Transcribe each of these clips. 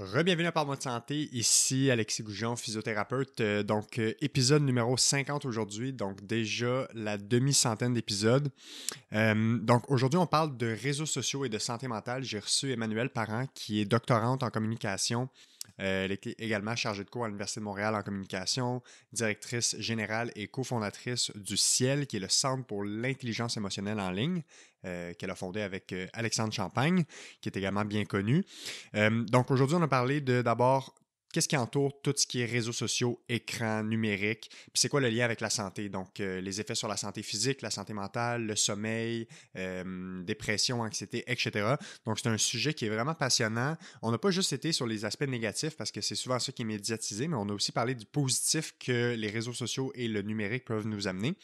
Rebienvenue à Par de Santé, ici Alexis Goujon, physiothérapeute. Euh, donc, euh, épisode numéro 50 aujourd'hui, donc déjà la demi-centaine d'épisodes. Euh, donc, aujourd'hui, on parle de réseaux sociaux et de santé mentale. J'ai reçu Emmanuel Parent, qui est doctorante en communication, euh, elle est également chargée de cours à l'Université de Montréal en communication, directrice générale et cofondatrice du CIEL, qui est le Centre pour l'intelligence émotionnelle en ligne, euh, qu'elle a fondé avec euh, Alexandre Champagne, qui est également bien connu. donc aujourd'hui, on a parlé de d'abord qu'est-ce qui entoure tout ce qui est réseaux sociaux, écrans, numériques, puis c'est quoi le lien avec la santé, donc euh, les effets sur la santé physique, la santé mentale, le sommeil, euh, dépression, anxiété, etc. Donc c'est un sujet qui est vraiment passionnant. On n'a pas juste été sur les aspects négatifs parce que c'est souvent ça qui est médiatisé, mais on a aussi parlé du positif que les réseaux sociaux et le numérique peuvent nous amener.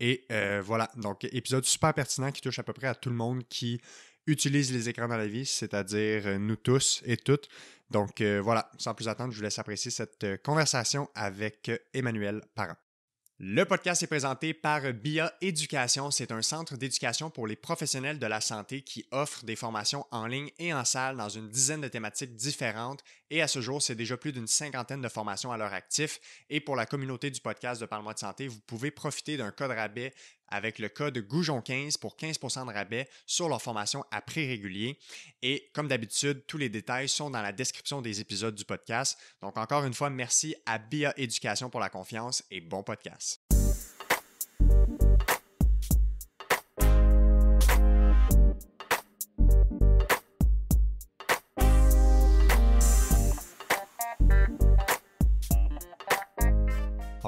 Et euh, voilà, donc épisode super pertinent qui touche à peu près à tout le monde qui utilise les écrans dans la vie, c'est-à-dire nous tous et toutes. Donc euh, voilà, sans plus attendre, je vous laisse apprécier cette euh, conversation avec euh, Emmanuel Parent. Le podcast est présenté par BIA Éducation. C'est un centre d'éducation pour les professionnels de la santé qui offre des formations en ligne et en salle dans une dizaine de thématiques différentes. Et à ce jour, c'est déjà plus d'une cinquantaine de formations à leur actif. Et pour la communauté du podcast de Parle-moi de santé, vous pouvez profiter d'un code rabais avec le code Goujon15 pour 15% de rabais sur leur formation à prix régulier. Et comme d'habitude, tous les détails sont dans la description des épisodes du podcast. Donc encore une fois, merci à BIA Éducation pour la confiance et bon podcast.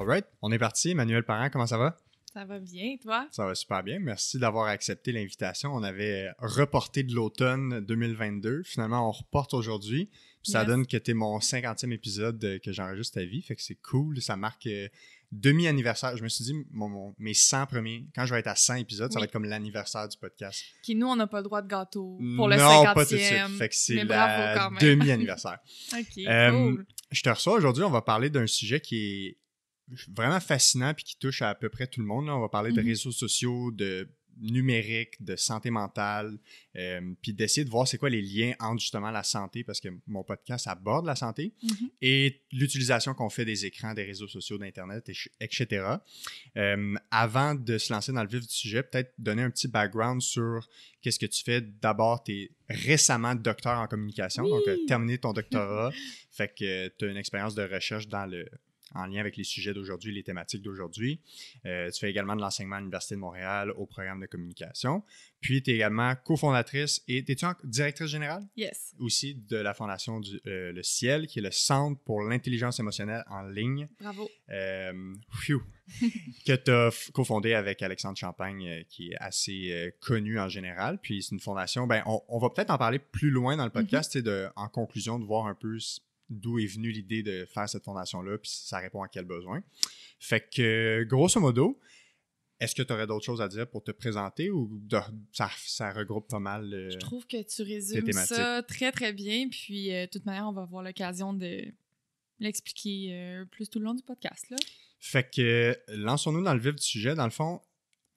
right, on est parti. Emmanuel Parent, comment ça va? Ça va bien, toi? Ça va super bien. Merci d'avoir accepté l'invitation. On avait reporté de l'automne 2022. Finalement, on reporte aujourd'hui. ça donne que tu es mon 50e épisode euh, que j'enregistre ta vie. Fait que c'est cool. Ça marque euh, demi-anniversaire. Je me suis dit, mon, mes 100 premiers, quand je vais être à 100 épisodes, ça va être comme l'anniversaire du podcast. Qui nous, on n'a pas le droit de gâteau pour le Non, pas tout de suite. Fait que c'est le demi-anniversaire. OK, euh, cool. Je te reçois aujourd'hui. On va parler d'un sujet qui est vraiment fascinant puis qui touche à peu près tout le monde. On va parler de mhm. réseaux sociaux, de numérique, de santé mentale, euh, puis d'essayer de voir c'est quoi les liens entre justement la santé, parce que mon podcast aborde la santé, mhm. et l'utilisation qu'on fait des écrans, des réseaux sociaux, d'Internet, etc. Euh, avant de se lancer dans le vif du sujet, peut-être donner un petit background sur qu'est-ce que tu fais. D'abord, tu es récemment docteur en communication, donc euh, terminé ton doctorat, fait que tu as une expérience de recherche dans le en lien avec les sujets d'aujourd'hui, les thématiques d'aujourd'hui. Euh, tu fais également de l'enseignement à l'Université de Montréal au programme de communication. Puis, tu es également cofondatrice et es-tu directrice générale? Yes. Aussi de la fondation du, euh, Le Ciel, qui est le Centre pour l'intelligence émotionnelle en ligne. Bravo. Euh, que tu as cofondé avec Alexandre Champagne, qui est assez connu en général. Puis, c'est une fondation, ben, on, va peut-être en parler plus loin dans le mm-hmm. podcast, mm de, en conclusion, de voir un peu d'où est venue l'idée de faire cette fondation-là, puis ça répond à quel besoin. Fait que, grosso modo, est-ce que tu aurais d'autres choses à dire pour te présenter ou ça, ça, regroupe pas mal euh, Je trouve que tu résumes ça très, très bien. Puis, euh, de toute manière, on va avoir l'occasion de l'expliquer euh, plus tout le long du podcast. Là. Fait que, lançons-nous dans le vif du sujet. Dans le fond,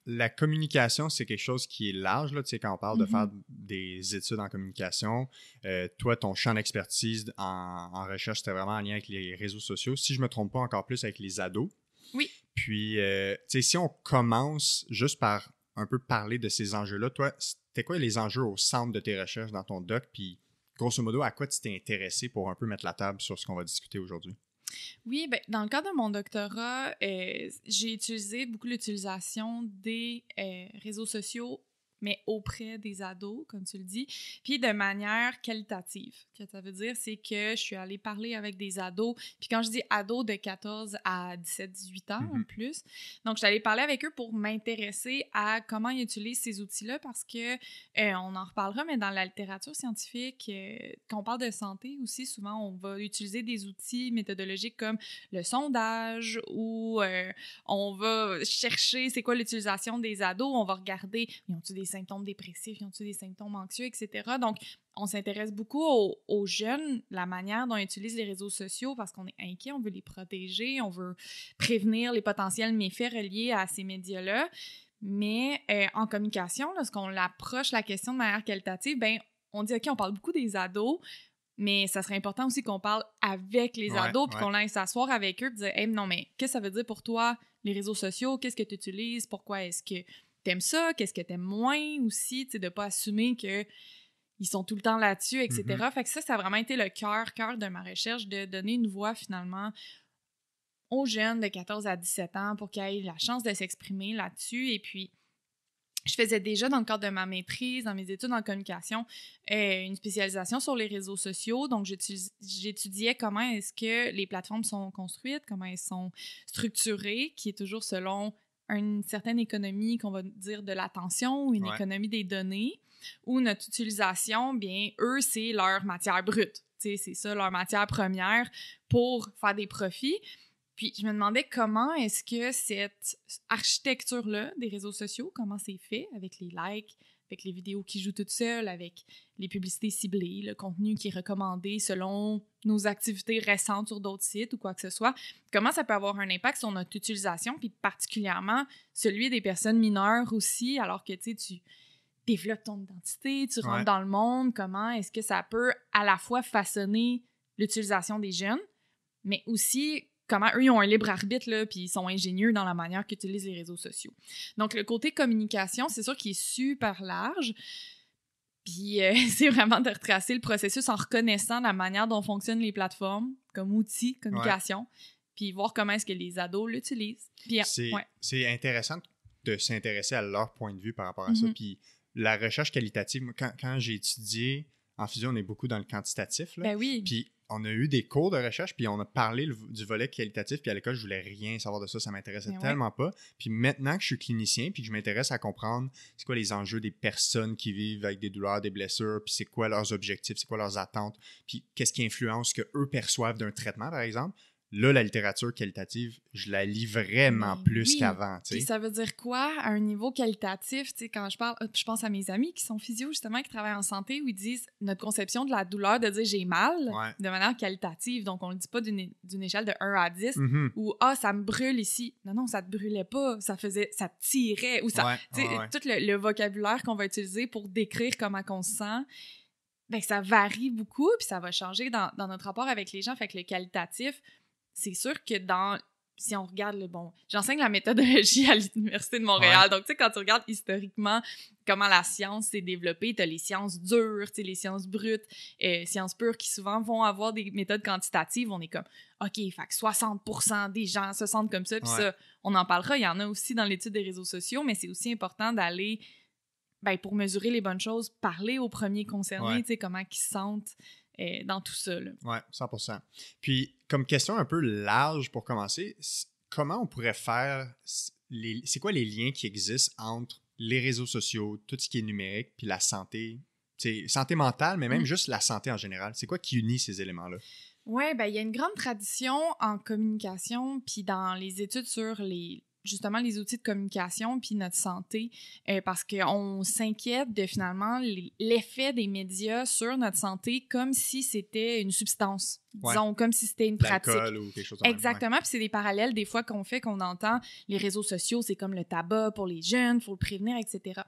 la communication, c'est quelque chose qui est large. Là, tu sais, quand on parle de faire mm-hmm. des études en communication, euh, toi, ton champ d'expertise en, recherche, c'était vraiment en lien avec les réseaux sociaux. Si je ne me trompe pas, encore plus avec les ados. Oui. Puis, euh, tu sais, si on commence juste par un peu parler de ces enjeux-là, toi, c'était quoi les enjeux au centre de tes recherches dans ton doc? Puis, grosso modo, à quoi tu t'es intéressé pour un peu mettre la table sur ce qu'on va discuter aujourd'hui? Oui, ben, dans le cadre de mon doctorat, euh, j'ai utilisé beaucoup l'utilisation des euh, réseaux sociaux mais auprès des ados, comme tu le dis, puis de manière qualitative. Ce que ça veut dire, c'est que je suis allée parler avec des ados, puis quand je dis ados, de 14 à 17-18 ans en mhm. plus. Donc, je suis allée parler avec eux pour m'intéresser à comment ils utilisent ces outils-là, parce que, euh, on en reparlera, mais dans la littérature scientifique, euh, quand on parle de santé aussi, souvent, on va utiliser des outils méthodologiques comme le sondage, ou euh, on va chercher c'est quoi l'utilisation des ados, on va regarder, ils ont-tu des symptômes dépressifs, ils ont ils des symptômes anxieux, etc. Donc, on s'intéresse beaucoup aux, jeunes, la manière dont ils utilisent les réseaux sociaux parce qu'on est inquiet, on veut les protéger, on veut prévenir les potentiels méfaits reliés à ces médias-là. Mais euh, en communication, lorsqu'on approche la question de manière qualitative, ben on dit OK, on parle beaucoup des ados, mais ça serait important aussi qu'on parle avec les ados, puis qu'on aille s'asseoir avec eux, puis dire hey, non, mais qu'est-ce que ça veut dire pour toi, les réseaux sociaux, qu'est-ce que tu utilises, pourquoi est-ce que ça, qu'est-ce que t'aimes moins aussi, tu sais, de pas assumer que ils sont tout le temps là-dessus, etc. Mm-hmm. Fait que ça, ça a vraiment été le cœur, cœur de ma recherche, de donner une voix finalement aux jeunes de 14 à 17 ans pour qu'ils aient la chance de s'exprimer là-dessus. Et puis, je faisais déjà dans le cadre de ma maîtrise, dans mes études en communication, euh, une spécialisation sur les réseaux sociaux. Donc, j'étudiais comment est-ce que les plateformes sont construites, comment elles sont structurées, qui est toujours selon une certaine économie qu'on va dire de l'attention une économie des données ou notre utilisation, bien, eux, c'est leur matière brute. C'est ça, leur matière première pour faire des profits. Puis je me demandais comment est-ce que cette architecture-là des réseaux sociaux, comment c'est fait avec les likes, avec les vidéos qui jouent toutes seules, avec les publicités ciblées, le contenu qui est recommandé selon nos activités récentes sur d'autres sites ou quoi que ce soit, comment ça peut avoir un impact sur notre utilisation, puis particulièrement celui des personnes mineures aussi, alors que tu développes ton identité, tu rentres dans le monde, comment est-ce que ça peut à la fois façonner l'utilisation des jeunes, mais aussi comment eux, ils ont un libre arbitre, là, puis ils sont ingénieux dans la manière qu'ils utilisent les réseaux sociaux. Donc, le côté communication, c'est sûr qu'il est super large. Puis, euh, c'est vraiment de retracer le processus en reconnaissant la manière dont fonctionnent les plateformes comme outil communication, puis voir comment est-ce que les ados l'utilisent. Euh, c'est intéressant de s'intéresser à leur point de vue par rapport à ça. Mm-hmm. Puis, la recherche qualitative, quand, quand j'ai étudié en fusion on est beaucoup dans le quantitatif. Là. Ben oui. Puis on a eu des cours de recherche, puis on a parlé du volet qualitatif, puis à l'école, je voulais rien savoir de ça, ça m'intéressait tellement pas. Puis maintenant que je suis clinicien, puis que je m'intéresse à comprendre c'est quoi les enjeux des personnes qui vivent avec des douleurs, des blessures, puis c'est quoi leurs objectifs, c'est quoi leurs attentes, puis qu'est-ce qui influence ce que eux perçoivent d'un traitement, par exemple, Là, la littérature qualitative, je la lis vraiment plus oui. qu'avant. Puis ça veut dire quoi à un niveau qualitatif? quand je parle, euh, je pense à mes amis qui sont physio, justement, qui travaillent en santé, où ils disent notre conception de la douleur, de dire j'ai mal, de manière qualitative. Donc, on ne le dit pas d'une échelle de 1 à 10, mm-hmm. ou ah, ça me brûle ici. Non, non, ça ne te brûlait pas, ça faisait, ça tirait, ou ça. Tu sais, tout le, vocabulaire qu'on va utiliser pour décrire comment on se sent. Bien, ça varie beaucoup, puis ça va changer dans, dans notre rapport avec les gens. Fait que le qualitatif, c'est sûr que dans si on regarde le bon, j'enseigne la méthodologie à l'Université de Montréal. Donc, tu sais, quand tu regardes historiquement comment la science s'est développée, tu as les sciences dures, tu sais, les sciences brutes, euh, sciences pures qui souvent vont avoir des méthodes quantitatives. On est comme, OK, fait que 60 des gens se sentent comme ça, puis ça, on en parlera. Il y en a aussi dans l'étude des réseaux sociaux, mais c'est aussi important d'aller, ben, pour mesurer les bonnes choses, parler aux premiers concernés, tu sais, comment ils se sentent dans tout ça. Oui, 100 Puis, comme question un peu large pour commencer, comment on pourrait faire, c'est quoi les liens qui existent entre les réseaux sociaux, tout ce qui est numérique, puis la santé, santé mentale, mais même mm. juste la santé en général? C'est quoi qui unit ces éléments-là? Oui, ben, il y a une grande tradition en communication, puis dans les études sur les, justement les outils de communication puis notre santé parce euh, parce qu'on s'inquiète de finalement l'effet des médias sur notre santé comme si c'était une substance disons comme si c'était une pratique exactement puis c'est des parallèles des fois qu'on fait qu'on entend les réseaux sociaux c'est comme le tabac pour les jeunes faut le prévenir etc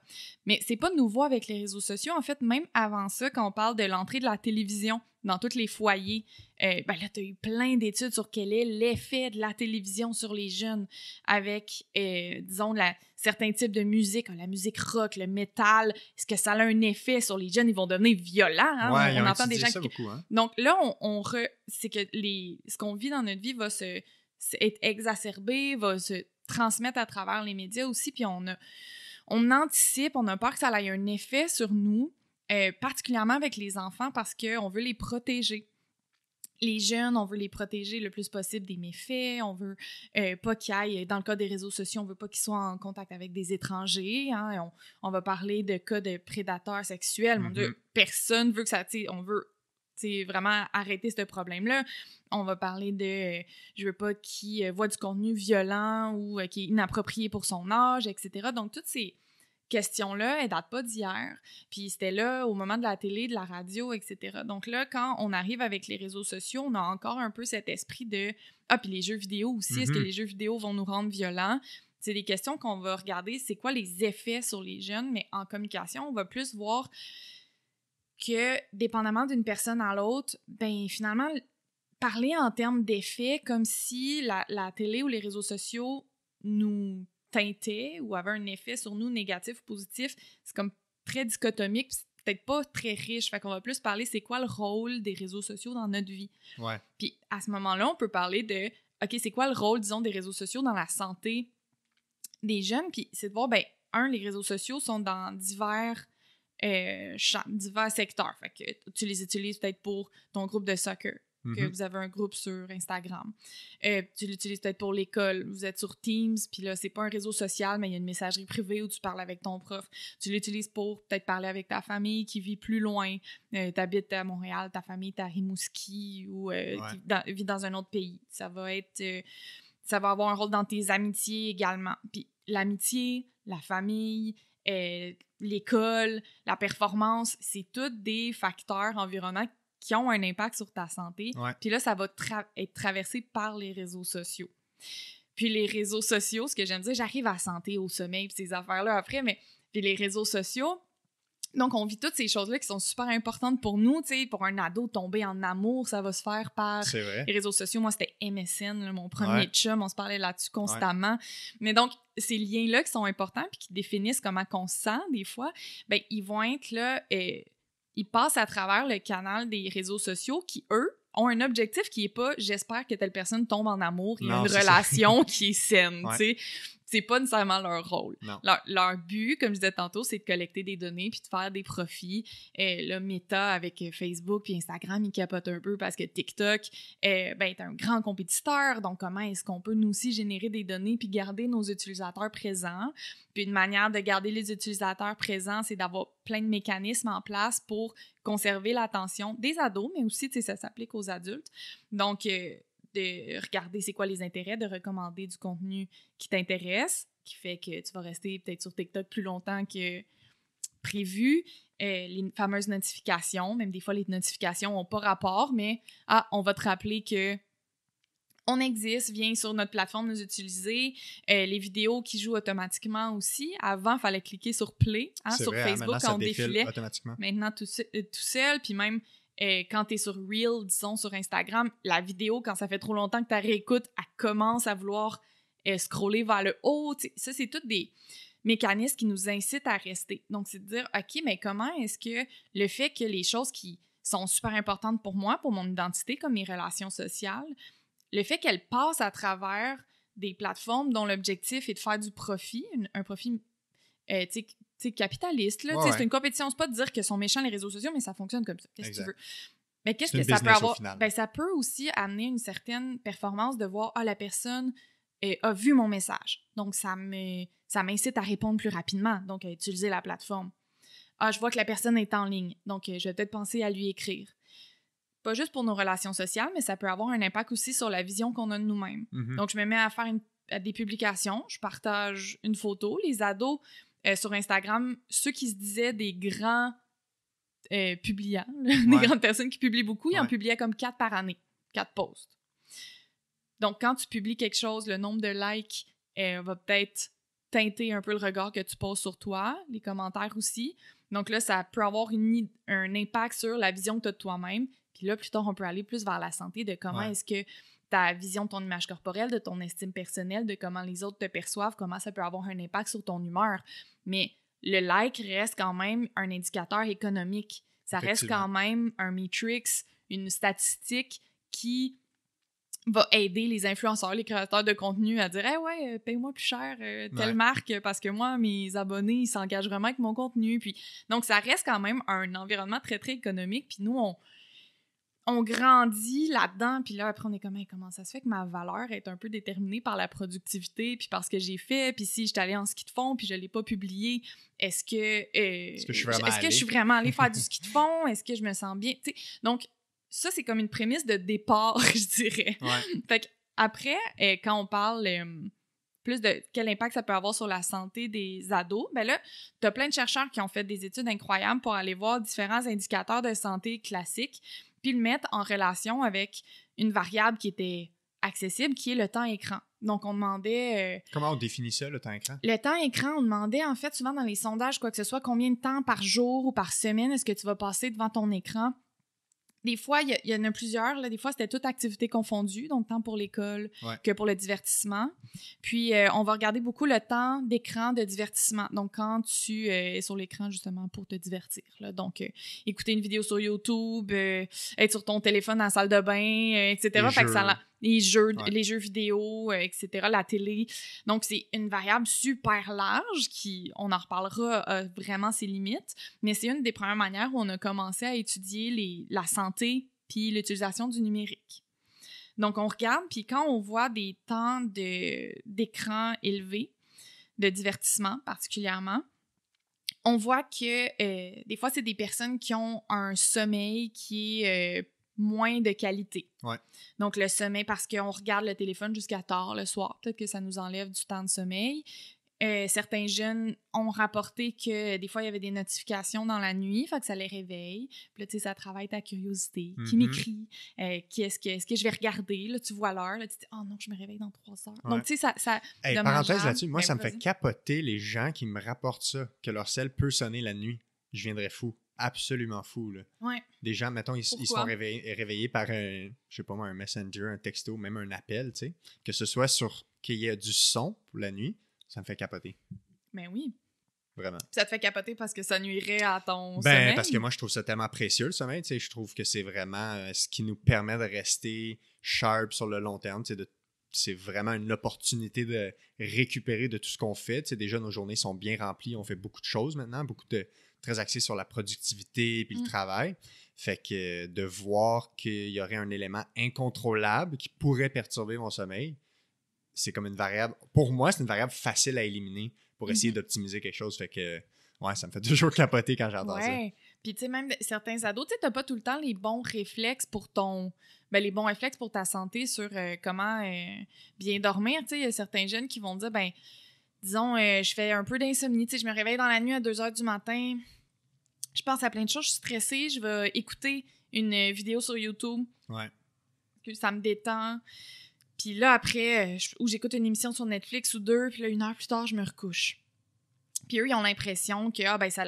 mais c'est pas nouveau avec les réseaux sociaux en fait même avant ça quand on parle de l'entrée de la télévision dans tous les foyers. Euh, ben là, tu as eu plein d'études sur quel est l'effet de la télévision sur les jeunes avec, euh, disons, certains types de musique, ah, la musique rock, le métal. Est-ce que ça a un effet sur les jeunes? Ils vont devenir violents. Hein. on, entend des gens hein. Donc là, on, c'est que les... ce qu'on vit dans notre vie va se... être exacerbé, va se transmettre à travers les médias aussi. Puis on, a... on anticipe, on a peur que ça ait un effet sur nous. Euh, particulièrement avec les enfants parce qu'on veut les protéger les jeunes, on veut les protéger le plus possible des méfaits, on veut euh, pas qu'ils aillent, euh, dans le cas des réseaux sociaux, on veut pas qu'ils soient en contact avec des étrangers, hein. on, va parler de cas de prédateurs sexuels, personne mm-hmm. personne veut que ça, on veut vraiment arrêter ce problème-là. On va parler de, je veux pas qu'ils voient du contenu violent ou qui est inapproprié pour son âge, etc. Donc, toutes ces, question-là, elle date pas d'hier. Puis c'était là au moment de la télé, de la radio, etc. Donc là, quand on arrive avec les réseaux sociaux, on a encore un peu cet esprit de Ah, puis les jeux vidéo aussi, est-ce que mm-hmm. les jeux vidéo vont nous rendre violents? C'est des questions qu'on va regarder, c'est quoi les effets sur les jeunes, mais en communication, on va plus voir que, dépendamment d'une personne à l'autre, ben finalement, parler en termes d'effets comme si la télé ou les réseaux sociaux nous teintait ou avait un effet sur nous négatif ou positif, c'est comme très dichotomique, peut-être pas très riche. Fait qu'on va plus parler c'est quoi le rôle des réseaux sociaux dans notre vie. Ouais. Puis à ce moment-là, on peut parler de OK, c'est quoi le rôle, disons, des réseaux sociaux dans la santé des jeunes? Puis c'est de voir, ben, un, les réseaux sociaux sont dans divers euh, divers secteurs. Fait que tu les utilises peut-être pour ton groupe de soccer que mm-hmm. vous avez un groupe sur Instagram. Euh, tu l'utilises peut-être pour l'école. Vous êtes sur Teams, puis là, c'est pas un réseau social, mais il y a une messagerie privée où tu parles avec ton prof. Tu l'utilises pour peut-être parler avec ta famille qui vit plus loin. Euh, tu habites à Montréal, ta famille est à Rimouski ou euh, qui vit dans un autre pays. Ça va être... ça va avoir un rôle dans tes amitiés également. Puis l'amitié, la famille, l'école, la performance, c'est tous des facteurs environnants qui ont un impact sur ta santé. Puis là, ça va être traversé par les réseaux sociaux. Puis les réseaux sociaux, ce que j'aime dire, j'arrive à santé, au sommeil, puis ces affaires-là après, mais puis les réseaux sociaux, donc, on vit toutes ces choses-là qui sont super importantes pour nous. Tu sais, pour un ado, tomber en amour, ça va se faire par les réseaux sociaux. Moi, c'était MSN, mon premier chum. On se parlait là-dessus constamment. Mais donc, ces liens-là qui sont importants puis qui définissent comment on se sent des fois, ben, ils vont être là. Et euh, ils passent à travers le canal des réseaux sociaux qui, eux, ont un objectif qui est pas j'espère que telle personne tombe en amour, et une relation qui est saine, tu sais c'est pas nécessairement leur rôle. Leur, leur, but, comme je disais tantôt, c'est de collecter des données puis de faire des profits. Et euh, le Meta avec Facebook puis Instagram, ils capotent un peu parce que TikTok est, euh, ben, est un grand compétiteur. Donc, comment est-ce qu'on peut nous aussi générer des données puis garder nos utilisateurs présents? Puis, une manière de garder les utilisateurs présents, c'est d'avoir plein de mécanismes en place pour conserver l'attention des ados, mais aussi, ça s'applique aux adultes. Donc, euh, de regarder c'est quoi les intérêts, de recommander du contenu qui t'intéresse, qui fait que tu vas rester peut-être sur TikTok plus longtemps que prévu. Euh, les fameuses notifications, même des fois les notifications n'ont pas rapport, mais ah, on va te rappeler que on existe, viens sur notre plateforme nous utiliser. Euh, les vidéos qui jouent automatiquement aussi. Avant, il fallait cliquer sur play hein, sur hein, Facebook quand on défilait. Automatiquement. Maintenant, tout, euh, tout seul, puis même euh, quand tu es sur Reel, disons sur Instagram, la vidéo, quand ça fait trop longtemps que tu la réécoutes, elle commence à vouloir euh, scroller vers le haut. Ça, c'est toutes des mécanismes qui nous incitent à rester. Donc, c'est de dire, OK, mais comment est-ce que le fait que les choses qui sont super importantes pour moi, pour mon identité, comme mes relations sociales, le fait qu'elles passent à travers des plateformes dont l'objectif est de faire du profit, un, profit euh, c'est capitaliste. Là, c'est une compétition. C'est pas de dire que sont méchants les réseaux sociaux, mais ça fonctionne comme ça. Qu'est-ce que tu veux? Mais qu'est-ce que ça peut avoir? Ben, ça peut aussi amener une certaine performance de voir, ah, la personne a vu mon message. Donc, ça m'incite à répondre plus rapidement, donc à utiliser la plateforme. Ah, je vois que la personne est en ligne, donc euh, je vais peut-être penser à lui écrire. Pas juste pour nos relations sociales, mais ça peut avoir un impact aussi sur la vision qu'on a de nous-mêmes. Mm-hmm. Donc, je me mets à faire des publications, je partage une photo. Les ados, euh, sur Instagram, ceux qui se disaient des grands euh, publiants, des grandes personnes qui publient beaucoup, ils en publiaient comme quatre par année, quatre posts. Donc, quand tu publies quelque chose, le nombre de likes euh, va peut-être teinter un peu le regard que tu poses sur toi, les commentaires aussi. Donc là, ça peut avoir une, un impact sur la vision que tu as de toi-même. Puis là, plutôt on peut aller plus vers la santé de comment est-ce que ta vision de ton image corporelle, de ton estime personnelle, de comment les autres te perçoivent, comment ça peut avoir un impact sur ton humeur. Mais le like reste quand même un indicateur économique. Ça reste quand même un matrix, une statistique qui va aider les influenceurs, les créateurs de contenu à dire Eh ouais, euh, paye-moi plus cher euh, telle marque euh, parce que moi, mes abonnés, ils s'engagent vraiment avec mon contenu. Puis, donc, ça reste quand même un environnement très, très économique. Puis nous, on, on grandit là-dedans, puis là, après, on est comme, comment ça se fait que ma valeur est un peu déterminée par la productivité, puis par ce que j'ai fait, puis si j'étais allée en ski de fond, puis je ne l'ai pas publié, est-ce que, euh, est-ce que, je suis vraiment, allée faire du ski de fond? Est-ce que je me sens bien? donc, ça, c'est comme une prémisse de départ, je dirais. fait après, euh, quand on parle euh, plus de quel impact ça peut avoir sur la santé des ados, ben là, tu as plein de chercheurs qui ont fait des études incroyables pour aller voir différents indicateurs de santé classiques puis le mettre en relation avec une variable qui était accessible, qui est le temps écran. Donc, on demandait... Euh, Comment on définit ça, le temps écran? Le temps écran, on demandait, en fait, souvent dans les sondages, quoi que ce soit, combien de temps par jour ou par semaine est-ce que tu vas passer devant ton écran des fois, il y, en a plusieurs. Là, des fois, c'était toute activité confondue, donc tant pour l'école que pour le divertissement. Puis, euh, on va regarder beaucoup le temps d'écran de divertissement. Donc, quand tu euh, es sur l'écran, justement, pour te divertir. Donc, euh, écouter une vidéo sur YouTube, être sur ton téléphone dans la salle de bain, etc. Fait que ça, les jeux, les jeux vidéo, euh, etc., la télé. Donc, c'est une variable super large qui, on en reparlera euh, vraiment ses limites, mais c'est une des premières manières où on a commencé à étudier les, la santé puis l'utilisation du numérique. Donc, on regarde, puis quand on voit des temps d'écran élevés, de divertissement particulièrement, on voit que euh, des fois, c'est des personnes qui ont un sommeil qui est moins de qualité. Donc, le sommeil, parce qu'on regarde le téléphone jusqu'à tard le soir, peut-être que ça nous enlève du temps de sommeil. Euh, certains jeunes ont rapporté que des fois, il y avait des notifications dans la nuit, fait que ça les réveille. Puis tu sais, ça travaille ta curiosité. Qui mhm. m'écrit? Euh, est-ce que, est -ce que je vais regarder? Là, tu vois l'heure. tu dis, oh non, je me réveille dans trois heures. Donc, tu sais, ça... ça parenthèse là-dessus, moi, ben, ça me fait capoter les gens qui me rapportent ça, que leur sel peut sonner la nuit. Je viendrais fou absolument fou. Là. Ouais. Des gens, mettons, ils, sont réveillés par un, je sais pas moi, un messenger, un texto, même un appel, tu sais. Que ce soit sur qu'il y ait du son pour la nuit, ça me fait capoter. Mais ben oui. Vraiment. ça te fait capoter parce que ça nuirait à ton ben, Parce que moi, je trouve ça tellement précieux, le sommeil. Tu sais, je trouve que c'est vraiment euh, ce qui nous permet de rester sharp sur le long terme. Tu sais, c'est vraiment une opportunité de récupérer de tout ce qu'on fait. Tu sais, déjà, nos journées sont bien remplies. On fait beaucoup de choses maintenant, beaucoup de très axé sur la productivité et le mm. travail. Fait que euh, de voir qu'il y aurait un élément incontrôlable qui pourrait perturber mon sommeil, c'est comme une variable. Pour moi, c'est une variable facile à éliminer pour essayer mm-hmm. d'optimiser quelque chose. Fait que, ouais, ça me fait toujours clapoter quand j'entends ouais. ça. Puis, tu sais, même certains ados, tu sais, t'as pas tout le temps les bons réflexes pour ton. Ben, les bons réflexes pour ta santé sur euh, comment euh, bien dormir. Tu sais, il y a certains jeunes qui vont dire, ben, disons, euh, je fais un peu d'insomnie. Tu sais, je me réveille dans la nuit à 2 h du matin. Je pense à plein de choses. Je suis stressée. Je vais écouter une euh, vidéo sur YouTube. Que ça me détend. Puis là, après, euh, ou j'écoute une émission sur Netflix ou deux. Puis là, une heure plus tard, je me recouche. Puis eux, ils ont l'impression que ah, ben, ça,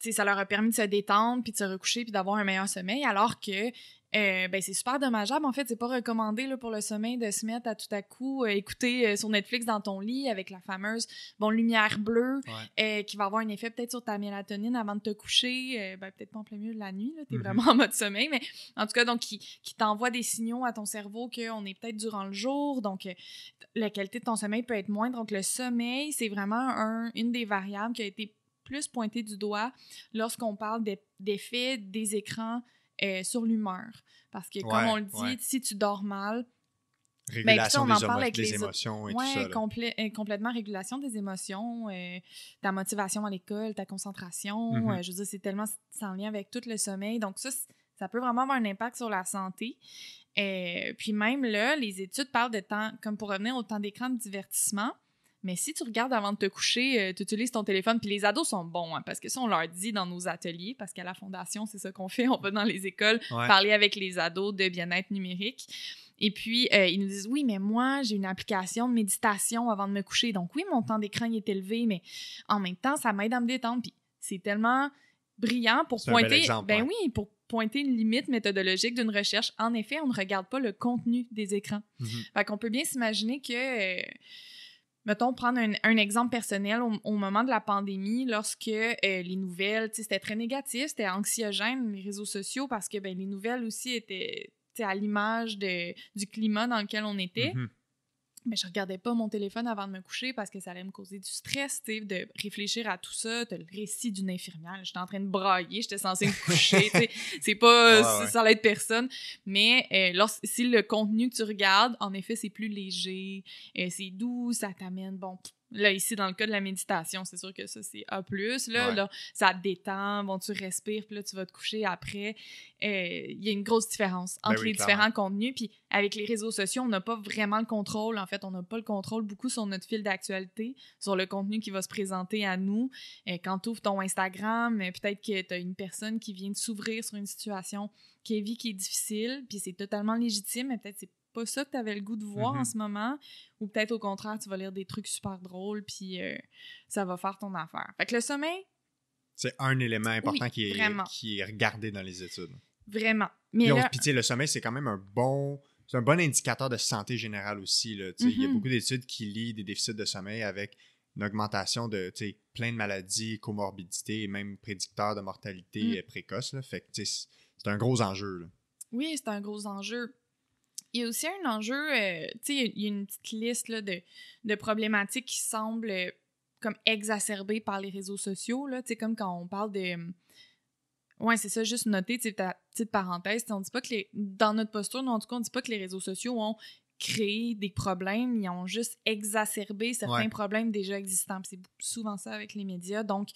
ça leur a permis de se détendre, puis de se recoucher, puis d'avoir un meilleur sommeil, alors que euh, ben, c'est super dommageable. En fait, c'est pas recommandé là, pour le sommeil de se mettre à tout à coup euh, écouter euh, sur Netflix dans ton lit avec la fameuse bon lumière bleue qui va avoir un effet peut-être sur ta mélatonine avant de te coucher. Ben, peut-être pas en plein milieu de la nuit, tu es mhm. vraiment en mode sommeil, mais en tout cas, donc qui, t'envoie des signaux à ton cerveau qu'on est peut-être durant le jour. Donc, la qualité de ton sommeil peut être moindre. Donc, le sommeil, c'est vraiment une des variables qui a été plus pointée du doigt lorsqu'on parle effets des écrans sur l'humeur. Parce que, comme on le dit, si tu dors mal, ben, Régulation on en parle avec des les émotions et tout ça. Euh, complètement régulation des émotions, euh, ta motivation à l'école, ta concentration. Mm-hmm. Euh, je veux dire, c'est tellement en lien avec tout le sommeil. Donc, ça, ça peut vraiment avoir un impact sur la santé. et puis même là, les études parlent de temps, comme pour revenir au temps d'écran de divertissement, mais si tu regardes avant de te coucher, euh, tu utilises ton téléphone, puis les ados sont bons, hein, parce que ça, on leur dit dans nos ateliers, parce qu'à la Fondation, c'est ça qu'on fait, on va dans les écoles parler avec les ados de bien-être numérique. Et puis, euh, ils nous disent, oui, mais moi, j'ai une application de méditation avant de me coucher, donc oui, mon temps d'écran est élevé, mais en même temps, ça m'aide à me détendre, puis c'est tellement brillant pour pointer, ben oui, pour pointer une limite méthodologique d'une recherche. En effet, on ne regarde pas le contenu des écrans. Mhm. Fait qu'on peut bien s'imaginer que... Euh, mettons, prendre un, exemple personnel, au, moment de la pandémie, lorsque euh, les nouvelles, c'était très négatif, c'était anxiogène, les réseaux sociaux, parce que ben, les nouvelles aussi étaient à l'image du climat dans lequel on était. Mhm mais je regardais pas mon téléphone avant de me coucher parce que ça allait me causer du stress, tu de réfléchir à tout ça, as le récit d'une infirmière, j'étais en train de brailler, j'étais censée me coucher, c'est pas, ça euh, l'aide personne, mais euh, si le contenu que tu regardes, en effet, c'est plus léger, euh, c'est doux, ça t'amène, bon, Là, ici, dans le cas de la méditation, c'est sûr que ça, c'est A. Là, là, ça te détend, bon, tu respires, puis là, tu vas te coucher après. Euh, il y a une grosse différence ben entre les différents contenus. Puis avec les réseaux sociaux, on n'a pas vraiment le contrôle. En fait, on n'a pas le contrôle beaucoup sur notre fil d'actualité, sur le contenu qui va se présenter à nous. Euh, quand tu ouvres ton Instagram, euh, peut-être que tu as une personne qui vient de s'ouvrir sur une situation qui est vie, qui est difficile, puis c'est totalement légitime, mais peut-être c'est pas ça que tu avais le goût de voir en mm-hmm. ce moment, ou peut-être au contraire, tu vas lire des trucs super drôles, puis euh, ça va faire ton affaire. Fait que le sommeil. C'est un élément important qui, est, qui est regardé dans les études. Vraiment. Mais là... Puis, le sommeil, c'est quand même un bon. C'est un bon indicateur de santé générale aussi. Il y a mm-hmm. beaucoup d'études qui lient des déficits de sommeil avec une augmentation de plein de maladies, comorbidités et même prédicteurs de mortalité mm. euh, précoce. Fait que c'est un gros enjeu. Oui, c'est un gros enjeu il y a aussi un enjeu, euh, tu sais, il y a une petite liste de, problématiques qui semblent euh, comme exacerbées par les réseaux sociaux, tu sais, comme quand on parle de... Euh, ouais, c'est ça, juste noter, tu petite parenthèse, on dit pas que les, dans notre posture, non, en tout cas, on dit pas que les réseaux sociaux ont créer des problèmes, ils ont juste exacerbé certains problèmes déjà existants. C'est souvent ça avec les médias. Donc,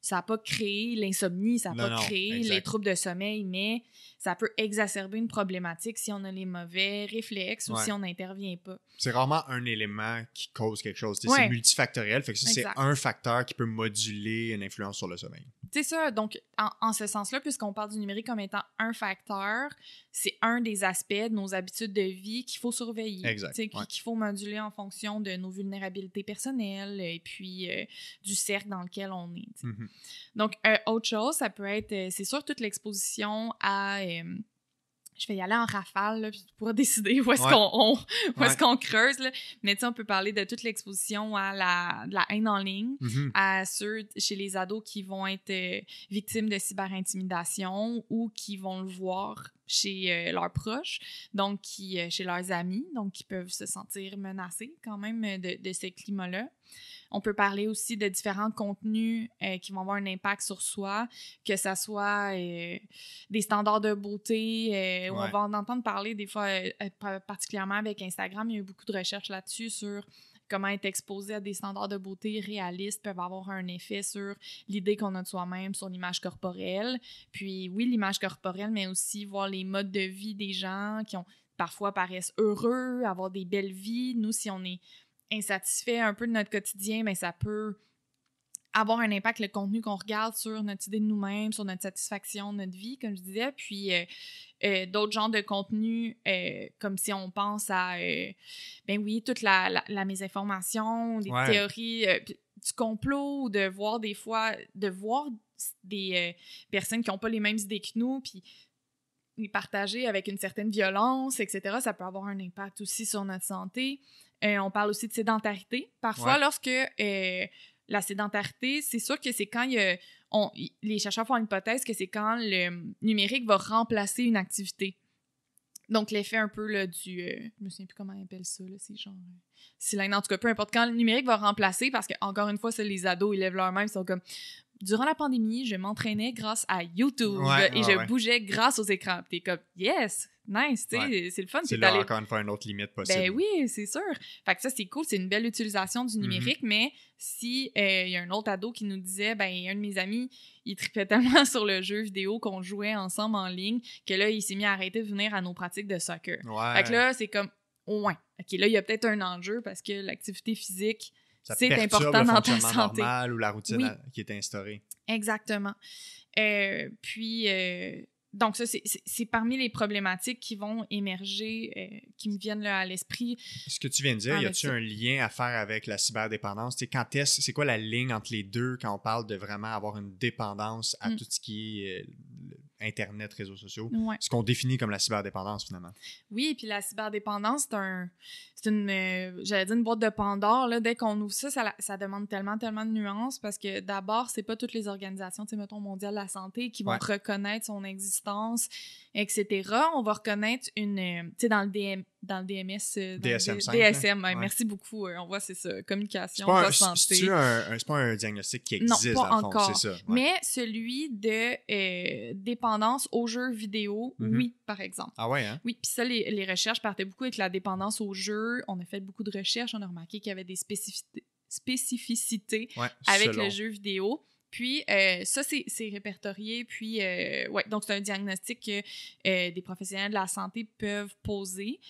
ça n'a pas créé l'insomnie, ça n'a pas créé les troubles de sommeil, mais ça peut exacerber une problématique si on a les mauvais réflexes ou si on n'intervient pas. C'est rarement un élément qui cause quelque chose. C'est multifactoriel, fait que ça, c'est un facteur qui peut moduler une influence sur le sommeil. C'est ça. Donc, en, ce sens-là, puisqu'on parle du numérique comme étant un facteur, c'est un des aspects de nos habitudes de vie qu'il faut surveiller. Exact. Qu'il faut moduler en fonction de nos vulnérabilités personnelles euh, et puis euh, du cercle dans lequel on est. Mm-hmm. Donc, euh, autre chose, ça peut être, c'est sûr, toute l'exposition à je vais y aller en rafale, pour décider où est-ce qu'on creuse. Mais tu on peut parler de toute l'exposition à la, haine en ligne, mm-hmm. à ceux chez les ados qui vont être euh, victimes de cyberintimidation ou qui vont le voir chez euh, leurs proches, donc euh, chez leurs amis, donc qui peuvent se sentir menacés quand même de, de ce climat-là. On peut parler aussi de différents contenus euh, qui vont avoir un impact sur soi, que ce soit euh, des standards de beauté, euh, on va en entendre parler des fois, particulièrement avec Instagram, il y a eu beaucoup de recherches là-dessus sur comment être exposé à des standards de beauté réalistes peuvent avoir un effet sur l'idée qu'on a de soi-même, sur l'image corporelle. Puis oui, l'image corporelle, mais aussi voir les modes de vie des gens qui ont parfois paraissent heureux, avoir des belles vies. Nous, si on est insatisfait un peu de notre quotidien, mais ça peut avoir un impact, le contenu qu'on regarde sur notre idée de nous-mêmes, sur notre satisfaction, notre vie, comme je disais. Puis euh, euh, d'autres genres de contenu, euh, comme si on pense à, ben oui, toute la, mésinformation, des théories du complot, de voir des fois, de voir des personnes qui n'ont pas les mêmes idées que nous, puis les partager avec une certaine violence, etc. Ça peut avoir un impact aussi sur notre santé. Euh, on parle aussi de sédentarité. Parfois, lorsque euh, la sédentarité, c'est sûr que c'est quand il y a, les chercheurs font une hypothèse que c'est quand le numérique va remplacer une activité. Donc, l'effet un peu du. Euh, je me souviens plus comment on appelle ça, c'est genre. Euh, en tout cas, peu importe. Quand le numérique va remplacer, parce que, encore une fois, c'est les ados, ils lèvent leur main, ils sont comme durant la pandémie, je m'entraînais grâce à YouTube et je bougeais grâce aux écrans. T'es comme, yes, nice, c'est le fun. C'est là encore une fois une autre limite ben possible. Ben oui, c'est sûr. Fait que ça, c'est cool, c'est une belle utilisation du mhm. numérique, mais si il euh, y a un autre ado qui nous disait, ben, un de mes amis, il tripait tellement sur le jeu vidéo qu'on jouait ensemble en ligne que là, il s'est mis à arrêter de venir à nos pratiques de soccer. Fait que là, c'est comme, ouais. OK, là, il y a peut-être un enjeu parce que l'activité physique c'est important dans ta santé. ou la routine euh, qui est instaurée. Exactement. Euh, puis, euh, donc ça, c'est parmi les problématiques qui vont émerger, qui me viennent à l'esprit. Ce que tu viens de dire, y a-t-il un lien à faire avec la cyberdépendance? quand est-ce, c'est quoi la ligne entre les deux quand on parle de vraiment avoir une dépendance à mm. tout ce qui est Internet, réseaux sociaux, ce qu'on définit comme la cyberdépendance finalement. Oui, et puis la cyberdépendance, c'est un, une, euh, j'allais dire une boîte de Pandore. Là. Dès qu'on ouvre ça, ça, demande tellement, tellement de nuances parce que d'abord, c'est pas toutes les organisations, tu sais, mettons mondiales de la Santé, qui vont reconnaître son existence, etc. On va reconnaître une, euh, tu sais, dans le DM, dans le DMS. Euh, dans dsm DSM, merci beaucoup. Euh, on voit, c'est ça, communication, C'est pas un diagnostic qui existe, non, pas encore. ça. Mais celui de euh, dépendance aux jeux vidéo, mhm. oui, par exemple. Ah ouais, hein? Oui, puis ça, les, recherches partaient beaucoup avec la dépendance aux jeux. On a fait beaucoup de recherches, on a remarqué qu'il y avait des spécificités avec le jeu vidéo. Puis euh, ça, c'est répertorié. Puis, euh, donc c'est un diagnostic que euh, des professionnels de la santé peuvent poser.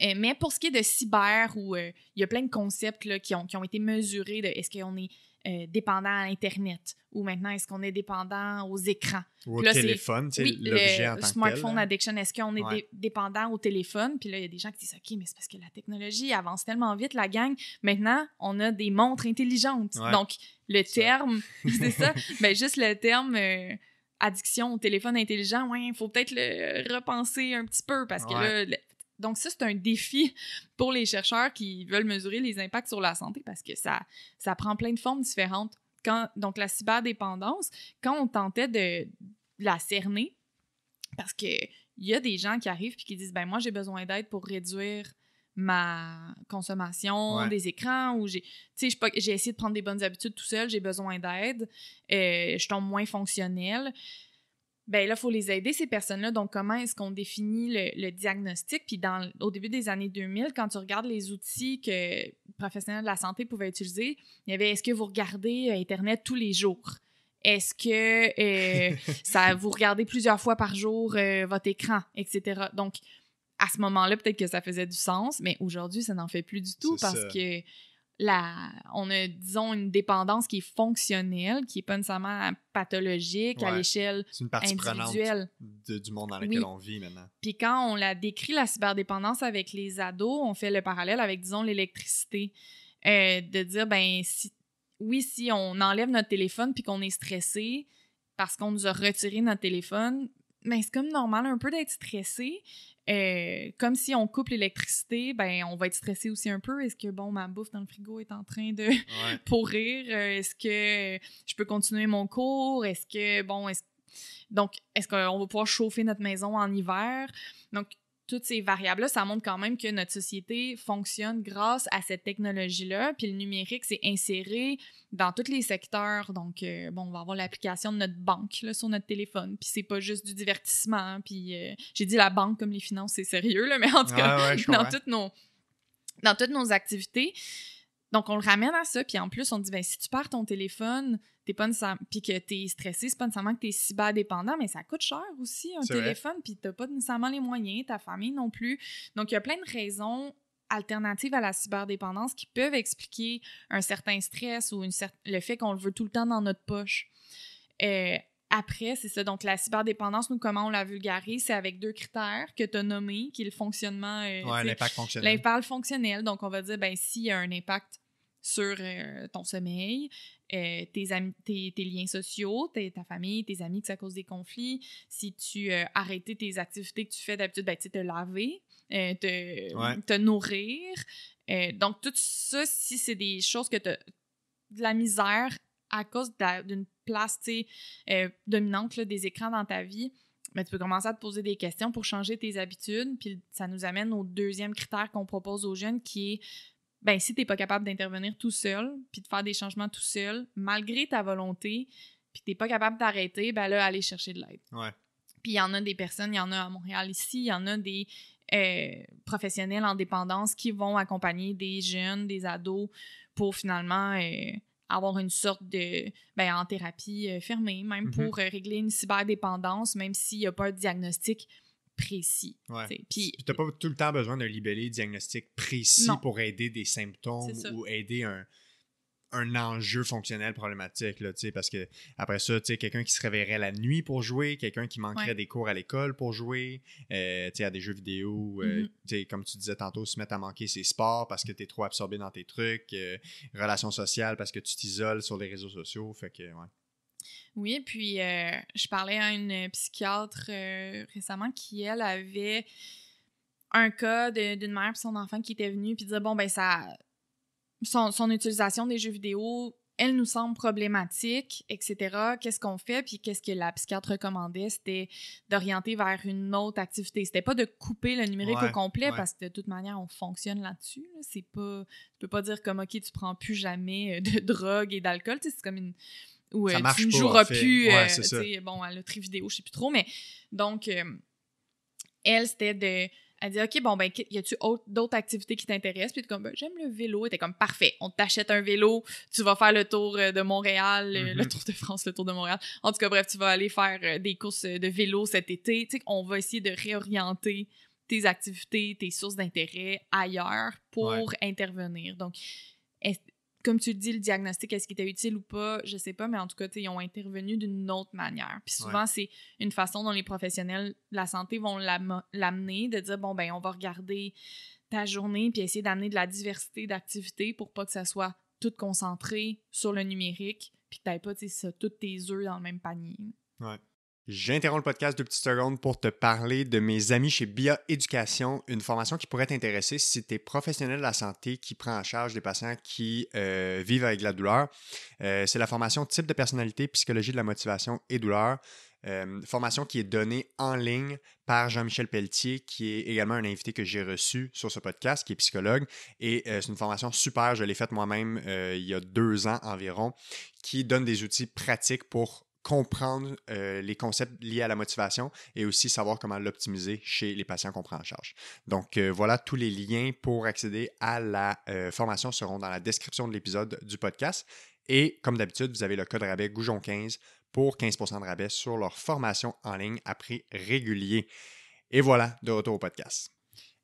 mais pour ce qui est de cyber, où il y a plein de concepts qui, ont, qui ont été mesurés de est-ce qu'on est euh, dépendant à Internet ou maintenant est-ce qu'on est dépendant aux écrans. Ou au téléphone, c'est l'objet en tant smartphone tel, hein. addiction, est-ce qu'on est, dépendant au téléphone? Puis là, il y a des gens qui disent OK, mais c'est parce que la technologie avance tellement vite, la gang. Maintenant, on a des montres intelligentes. Donc, le terme, c'est ça, mais ben, juste le terme. Euh, addiction au téléphone intelligent, ouais, il faut peut-être le repenser un petit peu parce que là, donc ça, c'est un défi pour les chercheurs qui veulent mesurer les impacts sur la santé parce que ça, ça prend plein de formes différentes. donc la cyberdépendance, quand on tentait de, la cerner, parce qu'il y a des gens qui arrivent et qui disent, ben moi j'ai besoin d'aide pour réduire ma consommation des écrans ou j'ai j'ai essayé de prendre des bonnes habitudes tout seul j'ai besoin d'aide euh, je tombe moins fonctionnel ben là, il faut les aider, ces personnes-là. Donc, comment est-ce qu'on définit le, diagnostic? Puis, dans, au début des années 2000, quand tu regardes les outils que les professionnels de la santé pouvaient utiliser, il y avait est-ce que vous regardez euh, Internet tous les jours? Est-ce que euh, ça vous regardez plusieurs fois par jour euh, votre écran, etc. Donc, à ce moment-là, peut-être que ça faisait du sens, mais aujourd'hui, ça n'en fait plus du tout parce que on a, disons, une dépendance qui est fonctionnelle, qui n'est pas nécessairement pathologique à l'échelle individuelle. du monde dans lequel on vit maintenant. Puis quand on la décrit, la cyberdépendance avec les ados, on fait le parallèle avec, disons, l'électricité. Euh, de dire, ben, si, oui, si on enlève notre téléphone puis qu'on est stressé parce qu'on nous a retiré notre téléphone, mais ben, c'est comme normal un peu d'être stressé. Euh, comme si on coupe l'électricité, ben on va être stressé aussi un peu. Est-ce que bon ma bouffe dans le frigo est en train de pourrir euh, Est-ce que je peux continuer mon cours Est-ce que bon est-ce donc est-ce qu'on va pouvoir chauffer notre maison en hiver Donc toutes ces variables-là, ça montre quand même que notre société fonctionne grâce à cette technologie-là. Puis le numérique, c'est inséré dans tous les secteurs. Donc, euh, bon, on va avoir l'application de notre banque sur notre téléphone. Puis c'est pas juste du divertissement. puis euh, j'ai dit la banque comme les finances, c'est sérieux, là, mais en tout cas, dans, toutes nos, dans toutes nos activités. Donc, on le ramène à ça, puis en plus, on dit, ben, si tu perds ton téléphone, t'es pas puis que es stressé, c'est pas nécessairement que tu es cyberdépendant, mais ça coûte cher aussi, un téléphone, puis n'as pas nécessairement les moyens, ta famille non plus. Donc, il y a plein de raisons alternatives à la cyberdépendance qui peuvent expliquer un certain stress ou une le fait qu'on le veut tout le temps dans notre poche. Euh, après, c'est ça. Donc, la cyberdépendance, nous, comment on la vulgarise, c'est avec deux critères que tu as nommés, qui est le fonctionnement. Euh, l'impact fonctionnel. L'impact fonctionnel. Donc, on va dire, ben, s'il y a un impact sur euh, ton sommeil, euh, tes, liens sociaux, ta famille, tes amis, que ça cause des conflits. Si tu euh, arrêtais tes activités que tu fais d'habitude, ben, te laver, te, te, nourrir. donc, tout ça, si c'est des choses que tu as, de la misère à cause d'une place dominante des écrans dans ta vie, mais ben, tu peux commencer à te poser des questions pour changer tes habitudes. Puis ça nous amène au deuxième critère qu'on propose aux jeunes qui est ben si t'es pas capable d'intervenir tout seul, puis de faire des changements tout seul, malgré ta volonté, puis n'es pas capable d'arrêter, ben là, aller chercher de l'aide. Puis il y en a des personnes, il y en a à Montréal ici, il y en a des euh, professionnels en dépendance qui vont accompagner des jeunes, des ados pour finalement euh, avoir une sorte de ben, en thérapie euh, fermée, même mhm. pour régler une cyberdépendance, même s'il n'y a pas de diagnostic précis. Puis tu pas tout le temps besoin d'un libellé diagnostic précis pour aider des symptômes ou aider un, enjeu fonctionnel problématique. Là, parce que après ça, quelqu'un qui se réveillerait la nuit pour jouer, quelqu'un qui manquerait des cours à l'école pour jouer, euh, à des jeux vidéo, euh, mm-hmm. comme tu disais tantôt, se mettre à manquer ses sports parce que tu es trop absorbé dans tes trucs, euh, relations sociales parce que tu t'isoles sur les réseaux sociaux. Fait que, ouais. Oui, puis euh, je parlais à une psychiatre euh, récemment qui, elle, avait un cas d'une mère et son enfant qui était venu puis disait bon ben ça son, utilisation des jeux vidéo elle nous semble problématique etc qu'est-ce qu'on fait puis qu'est-ce que la psychiatre recommandait c'était d'orienter vers une autre activité c'était pas de couper le numérique au complet parce que de toute manière on fonctionne là-dessus c'est pas tu peux pas dire comme ok tu prends plus jamais euh, de drogue et d'alcool c'est comme une où ça euh, tu ne plus. Euh, bon, elle a vidéo, je sais plus trop, mais donc, euh, elle, c'était de. Elle dit OK, bon, ben, y a-tu d'autres activités qui t'intéressent? Puis, comme, ben, j'aime le vélo. Et était comme, parfait, on t'achète un vélo, tu vas faire le tour de Montréal, le mm-hmm. tour de France, le tour de Montréal. En tout cas, bref, tu vas aller faire des courses de vélo cet été. Tu sais, on va essayer de réorienter tes activités, tes sources d'intérêt ailleurs pour intervenir. Donc, comme tu le dis, le diagnostic, est-ce qu'il était utile ou pas, je sais pas, mais en tout cas, ils ont intervenu d'une autre manière. Puis souvent, c'est une façon dont les professionnels de la santé vont l'amener, de dire, bon, ben, on va regarder ta journée, puis essayer d'amener de la diversité d'activités pour pas que ça soit tout concentré sur le numérique, puis que t'ailles pas, tu tous tes œufs dans le même panier. J'interromps le podcast deux petites secondes pour te parler de mes amis chez Bia Éducation, une formation qui pourrait t'intéresser si tu es professionnel de la santé qui prend en charge des patients qui euh, vivent avec la douleur. Euh, c'est la formation type de personnalité, psychologie de la motivation et douleur. Euh, formation qui est donnée en ligne par Jean-Michel Pelletier, qui est également un invité que j'ai reçu sur ce podcast, qui est psychologue. Et c'est une formation super, je l'ai faite moi-même il y a deux ans environ, qui donne des outils pratiques pour comprendre euh, les concepts liés à la motivation et aussi savoir comment l'optimiser chez les patients qu'on prend en charge. Donc euh, voilà, tous les liens pour accéder à la euh, formation seront dans la description de l'épisode du podcast. Et comme d'habitude, vous avez le code rabais Goujon15 pour 15% de rabais sur leur formation en ligne à prix régulier. Et voilà, de retour au podcast.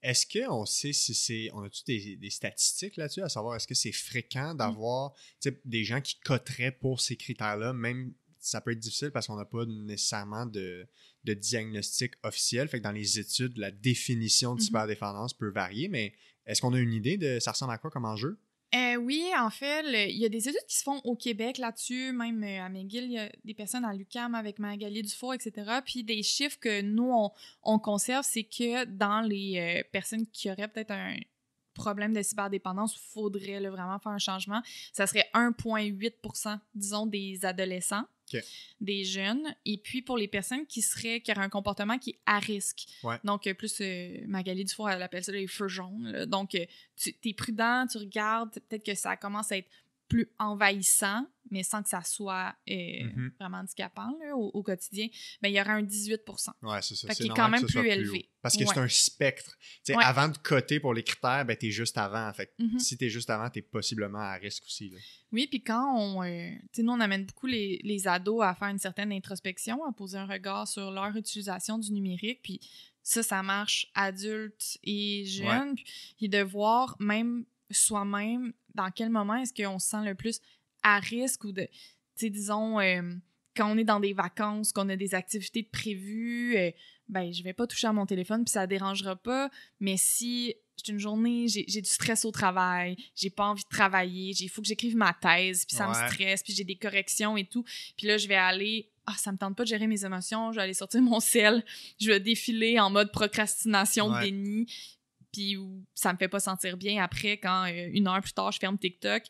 Est-ce qu'on sait si c'est. On a-tu des, des, statistiques là-dessus, à savoir est-ce que c'est fréquent d'avoir des gens qui coteraient pour ces critères-là, même ça peut être difficile parce qu'on n'a pas nécessairement de, diagnostic officiel. Fait que dans les études, la définition de mm peut varier, mais est-ce qu'on a une idée de ça ressemble à quoi comme enjeu? Euh, oui, en fait, il y a des études qui se font au Québec là-dessus, même euh, à McGill, il y a des personnes à l'UCAM avec Magali Dufour, etc. Puis des chiffres que nous, on, conserve, c'est que dans les euh, personnes qui auraient peut-être un, problème de cyberdépendance, il faudrait vraiment faire un changement. Ça serait 1,8 disons, des adolescents, des jeunes. Et puis pour les personnes qui seraient qui auraient un comportement qui est à risque. Donc, euh, plus euh, Magali Dufour, elle appelle ça les feux jaunes. Donc, euh, tu es prudent, tu regardes, peut-être que ça commence à être plus envahissant, mais sans que ça soit euh, mhm. vraiment handicapant au, au, quotidien, ben, il y aura un 18 Oui, c'est ça. C'est quand même plus élevé. Parce que c'est un spectre. Avant de coter pour les critères, ben, tu es juste avant. Fait que mhm. si tu es juste avant, tu es possiblement à risque aussi. Oui, puis quand on. Euh, sais, nous, on amène beaucoup les, les, ados à faire une certaine introspection, à poser un regard sur leur utilisation du numérique. Puis ça, ça marche adulte et jeunes. Puis, et de voir même soi-même dans quel moment est-ce qu'on se sent le plus à risque ou de, tu disons, euh, quand on est dans des vacances, qu'on a des activités prévues, je euh, ben, je vais pas toucher à mon téléphone puis ça dérangera pas. Mais si c'est une journée, j'ai du stress au travail, j'ai pas envie de travailler, il faut que j'écrive ma thèse puis ça me stresse puis j'ai des corrections et tout. Puis là, je vais aller ah, ça me tente pas de gérer mes émotions, je vais aller sortir mon sel, je vais défiler en mode procrastination, béni puis ça me fait pas sentir bien après quand euh, une heure plus tard je ferme TikTok.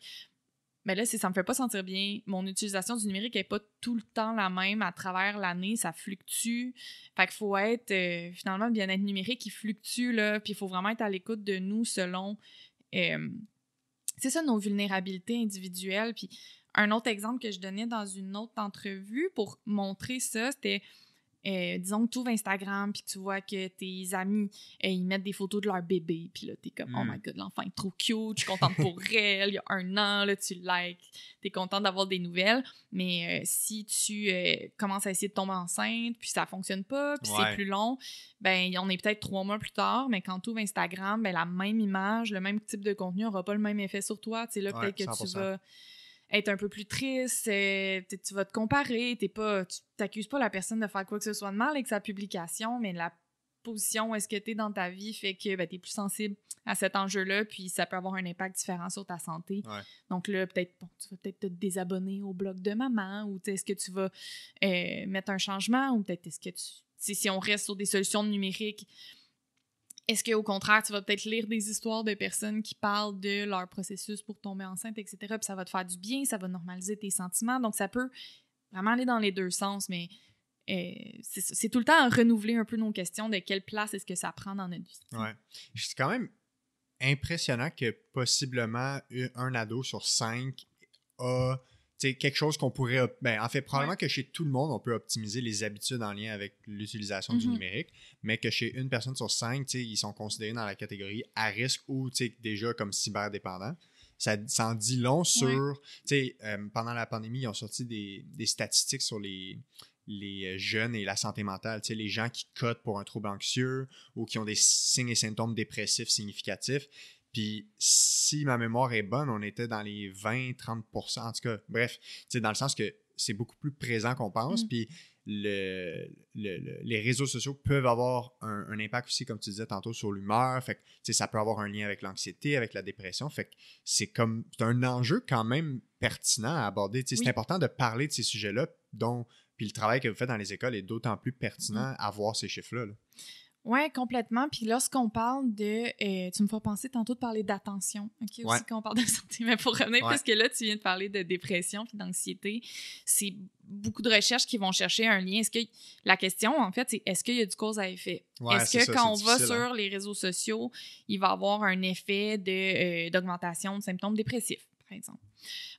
Mais là, ça ça me fait pas sentir bien, mon utilisation du numérique est pas tout le temps la même à travers l'année, ça fluctue. Fait qu'il faut être, euh, finalement, le bien-être numérique, il fluctue, là, puis il faut vraiment être à l'écoute de nous selon, euh, c'est ça, nos vulnérabilités individuelles. Puis un autre exemple que je donnais dans une autre entrevue pour montrer ça, c'était euh, disons que tu ouvres Instagram, puis tu vois que tes amis, euh, ils mettent des photos de leur bébé, puis là, t'es comme, oh my hmm. god, l'enfant est trop cute, je suis contente pour elle, il y a un an, là, tu likes, t'es contente d'avoir des nouvelles. Mais euh, si tu commences à essayer de tomber enceinte, puis ça fonctionne pas, puis c'est plus long, ben, on est peut-être trois mois plus tard, mais quand tu ouvres Instagram, ben, la même image, le même type de contenu aura pas le même effet sur toi. Tu là, peut-être que tu vas être un peu plus triste, tu vas te comparer, pas, tu t'accuses pas la personne de faire quoi que ce soit de mal avec sa publication, mais la position où est-ce que tu es dans ta vie fait que ben, tu es plus sensible à cet enjeu-là, puis ça peut avoir un impact différent sur ta santé. Donc là, peut-être, tu vas peut-être te désabonner au blog de maman, ou est-ce que tu vas euh, mettre un changement, ou peut-être est-ce que tu. Si on reste sur des solutions numériques, est-ce qu'au contraire, tu vas peut-être lire des histoires de personnes qui parlent de leur processus pour tomber enceinte, etc. Puis ça va te faire du bien, ça va normaliser tes sentiments. Donc, ça peut vraiment aller dans les deux sens, mais euh, c'est tout le temps à renouveler un peu nos questions de quelle place est-ce que ça prend dans notre vie. Ouais. C'est quand même impressionnant que possiblement un ado sur cinq a quelque chose qu'on pourrait. Ben, en fait, probablement que chez tout le monde, on peut optimiser les habitudes en lien avec l'utilisation du mm-hmm. numérique, mais que chez une personne sur cinq, ils sont considérés dans la catégorie à risque ou déjà comme cyberdépendants. Ça, ça, en dit long sur. Euh, pendant la pandémie, ils ont sorti des, statistiques sur les, les euh, jeunes et la santé mentale, les gens qui cotent pour un trouble anxieux ou qui ont des signes et symptômes dépressifs significatifs, puis si ma mémoire est bonne, on était dans les 20-30 en tout cas. Bref, dans le sens que c'est beaucoup plus présent qu'on pense. Mm. Puis les réseaux sociaux peuvent avoir un, impact aussi, comme tu disais tantôt, sur l'humeur. Fait que, ça peut avoir un lien avec l'anxiété, avec la dépression. Fait que c'est comme un enjeu quand même pertinent à aborder. C'est important de parler de ces sujets-là, dont puis le travail que vous faites dans les écoles est d'autant plus pertinent mm. à voir ces chiffres-là. là oui, complètement. Puis lorsqu'on parle de. Euh, tu me fais penser tantôt de parler d'attention, OK? Aussi, quand on parle de santé. Mais pour revenir, parce que là, tu viens de parler de dépression puis d'anxiété, c'est beaucoup de recherches qui vont chercher un lien. Est-ce que. La question, en fait, c'est est-ce qu'il y a du cause à effet? est-ce que quand on va hein. sur les réseaux sociaux, il va avoir un effet euh, d'augmentation de, de symptômes dépressifs? exemple.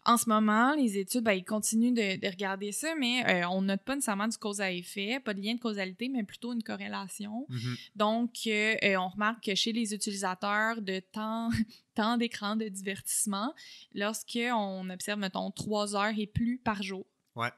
En ce moment, les études, ben, continuent de, regarder ça, mais on euh, on note pas nécessairement du cause à effet, pas de lien de causalité, mais plutôt une corrélation. Mm-hmm. Donc, euh, euh, on remarque que chez les utilisateurs de temps, temps d'écran de divertissement, lorsqu'on observe, mettons, trois heures et plus par jour, ouais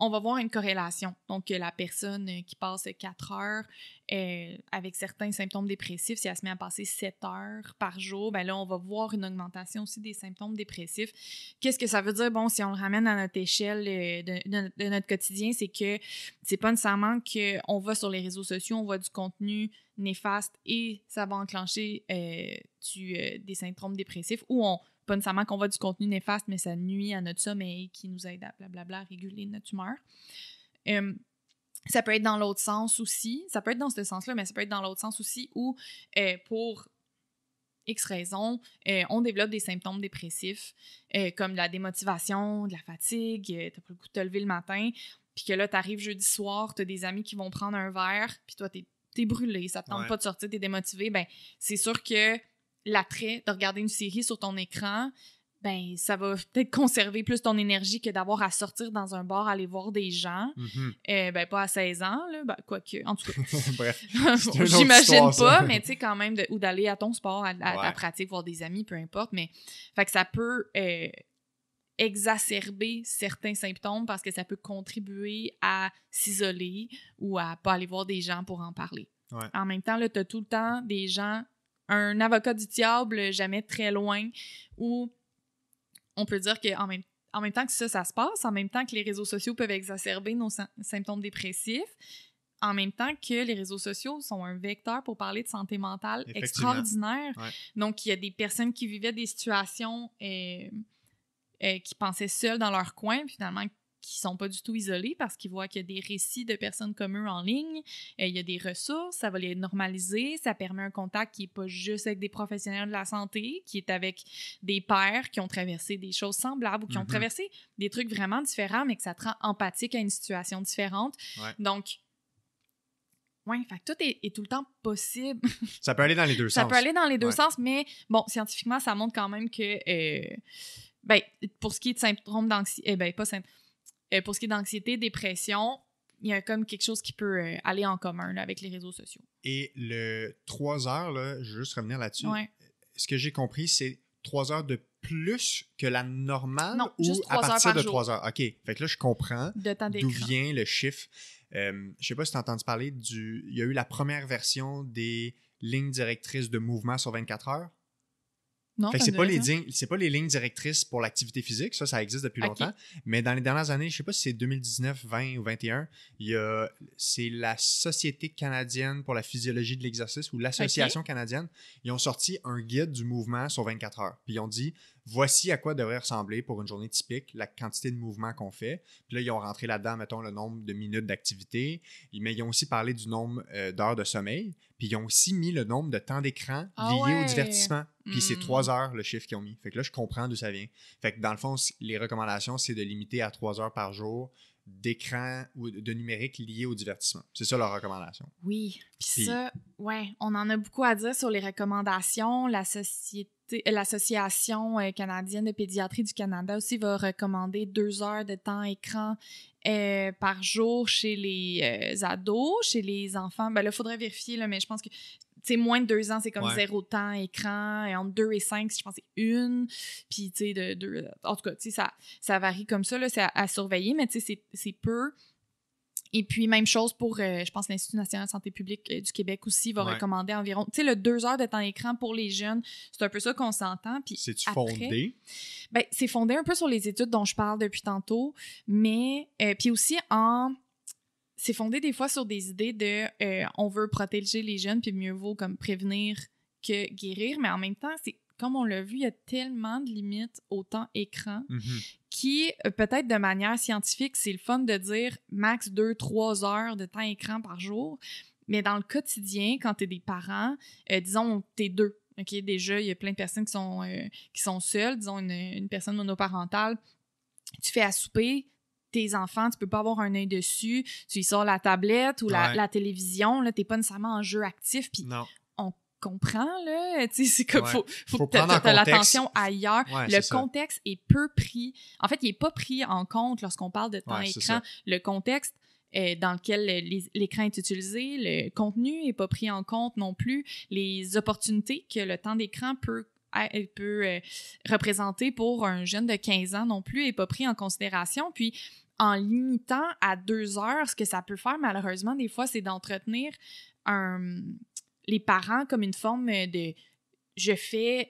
on va voir une corrélation. Donc, la personne euh, qui passe quatre heures euh, avec certains symptômes dépressifs, si elle se met à passer sept heures par jour, ben là, on va voir une augmentation aussi des symptômes dépressifs. Qu'est-ce que ça veut dire? Bon, si on le ramène à notre échelle euh, de, notre quotidien, c'est que c'est pas nécessairement qu'on va sur les réseaux sociaux, on voit du contenu néfaste et ça va enclencher des symptômes dépressifs ou on pas nécessairement qu'on voit du contenu néfaste, mais ça nuit à notre sommeil, qui nous aide à blablabla à réguler notre humeur. Euh, ça peut être dans l'autre sens aussi. Ça peut être dans ce sens-là, mais ça peut être dans l'autre sens aussi où, euh, pour X raisons, euh, on développe des symptômes dépressifs, comme de la démotivation, de la fatigue, t'as pas le goût de te lever le matin, puis que là, t'arrives jeudi soir, t'as des amis qui vont prendre un verre, puis toi, t'es es brûlé, ça te tente pas de sortir, t'es démotivé, ben c'est sûr que l'attrait de regarder une série sur ton écran, ben ça va peut-être conserver plus ton énergie que d'avoir à sortir dans un bar aller voir des gens mm-hmm. et euh, ben pas à 16 ans là ben, quoique en tout cas j'imagine pas mais tu sais quand même ou d'aller à ton sport à, ta pratique voir des amis peu importe mais fait que ça peut euh, exacerber certains symptômes parce que ça peut contribuer à s'isoler ou à pas aller voir des gens pour en parler en même temps là tu as tout le temps des gens un avocat du diable jamais très loin où on peut dire qu'en même, en même temps que ça, ça se passe, en même temps que les réseaux sociaux peuvent exacerber nos symptômes dépressifs, en même temps que les réseaux sociaux sont un vecteur pour parler de santé mentale extraordinaire. Donc, il y a des personnes qui vivaient des situations et euh, euh, qui pensaient seules dans leur coin, finalement, qui sont pas du tout isolés parce qu'ils voient qu'il y a des récits de personnes comme eux en ligne, euh, il y a des ressources, ça va les normaliser, ça permet un contact qui n'est pas juste avec des professionnels de la santé, qui est avec des pairs qui ont traversé des choses semblables ou qui ont mm-hmm. traversé des trucs vraiment différents, mais que ça te rend empathique à une situation différente. Donc, oui, tout est, tout le temps possible. ça peut aller dans les deux sens. Ça peut aller dans les deux sens, mais bon, scientifiquement, ça montre quand même que, euh, ben, pour ce qui est de symptômes d'anxiété, eh ben, pas symptômes, euh, pour ce qui est d'anxiété, dépression, il y a comme quelque chose qui peut euh, aller en commun avec les réseaux sociaux. Et le 3 heures, là, je veux juste revenir là-dessus. Ce que j'ai compris, c'est 3 heures de plus que la normale ou à partir de 3 heures? OK. Fait que là, je comprends d'où vient le chiffre. Je euh, je sais pas si tu as entendu parler du... Il y a eu la première version des lignes directrices de mouvement sur 24 heures. Ce c'est pas, les c'est pas les lignes directrices pour l'activité physique, ça, ça existe depuis longtemps. Mais dans les dernières années, je sais pas si c'est 2019, 20 ou 21, c'est la Société canadienne pour la physiologie de l'exercice ou l'Association canadienne. Ils ont sorti un guide du mouvement sur 24 heures. Puis ils ont dit, voici à quoi devrait ressembler pour une journée typique la quantité de mouvements qu'on fait. Puis là, ils ont rentré là-dedans, mettons, le nombre de minutes d'activité, mais ils ont aussi parlé du nombre euh, d'heures de sommeil, puis ils ont aussi mis le nombre de temps d'écran ah lié au divertissement. Puis c'est trois hmm. heures le chiffre qu'ils ont mis. Fait que là, je comprends d'où ça vient. Fait que dans le fond, les recommandations, c'est de limiter à trois heures par jour d'écran ou de numérique lié au divertissement. C'est ça leur recommandation. Oui. Puis ça, ouais, on en a beaucoup à dire sur les recommandations. La société euh, L'Association euh, canadienne de pédiatrie du Canada aussi va recommander deux heures de temps écran euh, par jour chez les ados, chez les enfants. Ben là, il faudrait vérifier, mais je pense que tu moins de deux ans, c'est comme zéro temps écran. Et entre deux et cinq, je pense, c'est une. Puis, tu sais, de, en tout cas, tu sais, ça, ça varie comme ça. C'est à, surveiller, mais tu sais, c'est peu. Et puis, même chose pour, euh, je pense, l'Institut national de santé publique euh, du Québec aussi va recommander environ, tu sais, le deux heures de temps écran pour les jeunes. C'est un peu ça qu'on s'entend. Puis C'est-tu fondé? Ben, c'est fondé un peu sur les études dont je parle depuis tantôt, mais euh, puis aussi en c'est fondé des fois sur des idées de euh, on veut protéger les jeunes, puis mieux vaut comme prévenir que guérir, mais en même temps, c'est comme on l'a vu, il y a tellement de limites au temps écran mm-hmm. qui, euh, peut-être de manière scientifique, c'est le fun de dire max 2-3 heures de temps écran par jour, mais dans le quotidien, quand tu es des parents, euh, disons, tu es deux. déjà, il y a plein de personnes qui sont, qui sont seules, disons une personne monoparentale, tu fais à souper, tes enfants, tu peux pas avoir un œil dessus, tu y sors la tablette ou la, télévision, là, n'es pas nécessairement en jeu actif, puis on comprend, là, tu sais, c'est comme, faut, faut, l'attention ailleurs. le contexte est peu pris, en fait, il est pas pris en compte lorsqu'on parle de temps écran. Le contexte, euh, dans lequel l'écran est utilisé, le contenu n'est pas pris en compte non plus, les opportunités que le temps d'écran peut elle peut euh, représenter pour un jeune de 15 ans non plus et pas pris en considération. Puis en limitant à deux heures, ce que ça peut faire malheureusement des fois, c'est d'entretenir les parents comme une forme euh, de je fais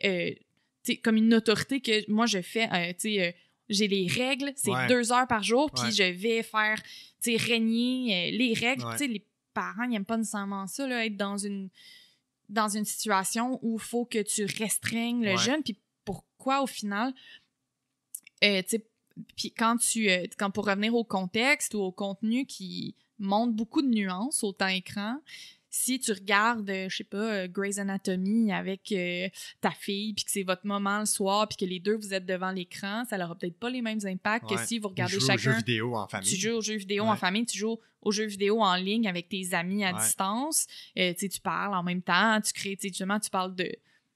euh, comme une autorité que moi je fais j'ai les règles, c'est deux heures par jour, puis je vais faire, régner les règles. les parents n'aiment pas nécessairement ça, là, être dans une dans une situation où il faut que tu restreignes le jeune, puis pourquoi au final, euh, tu sais, puis quand tu, euh, quand pour revenir au contexte ou au contenu qui montre beaucoup de nuances, au temps écran, si tu regardes, euh, je sais pas, euh, Grey's Anatomy avec euh, ta fille, puis que c'est votre moment le soir, puis que les deux vous êtes devant l'écran, ça n'aura peut-être pas les mêmes impacts que si vous regardez chacun. Tu joues aux jeux vidéo en famille. Tu joues aux jeux vidéo en famille, tu joues aux jeux vidéo en ligne avec tes amis à distance. tu parles en même temps, tu crées, justement, tu parles de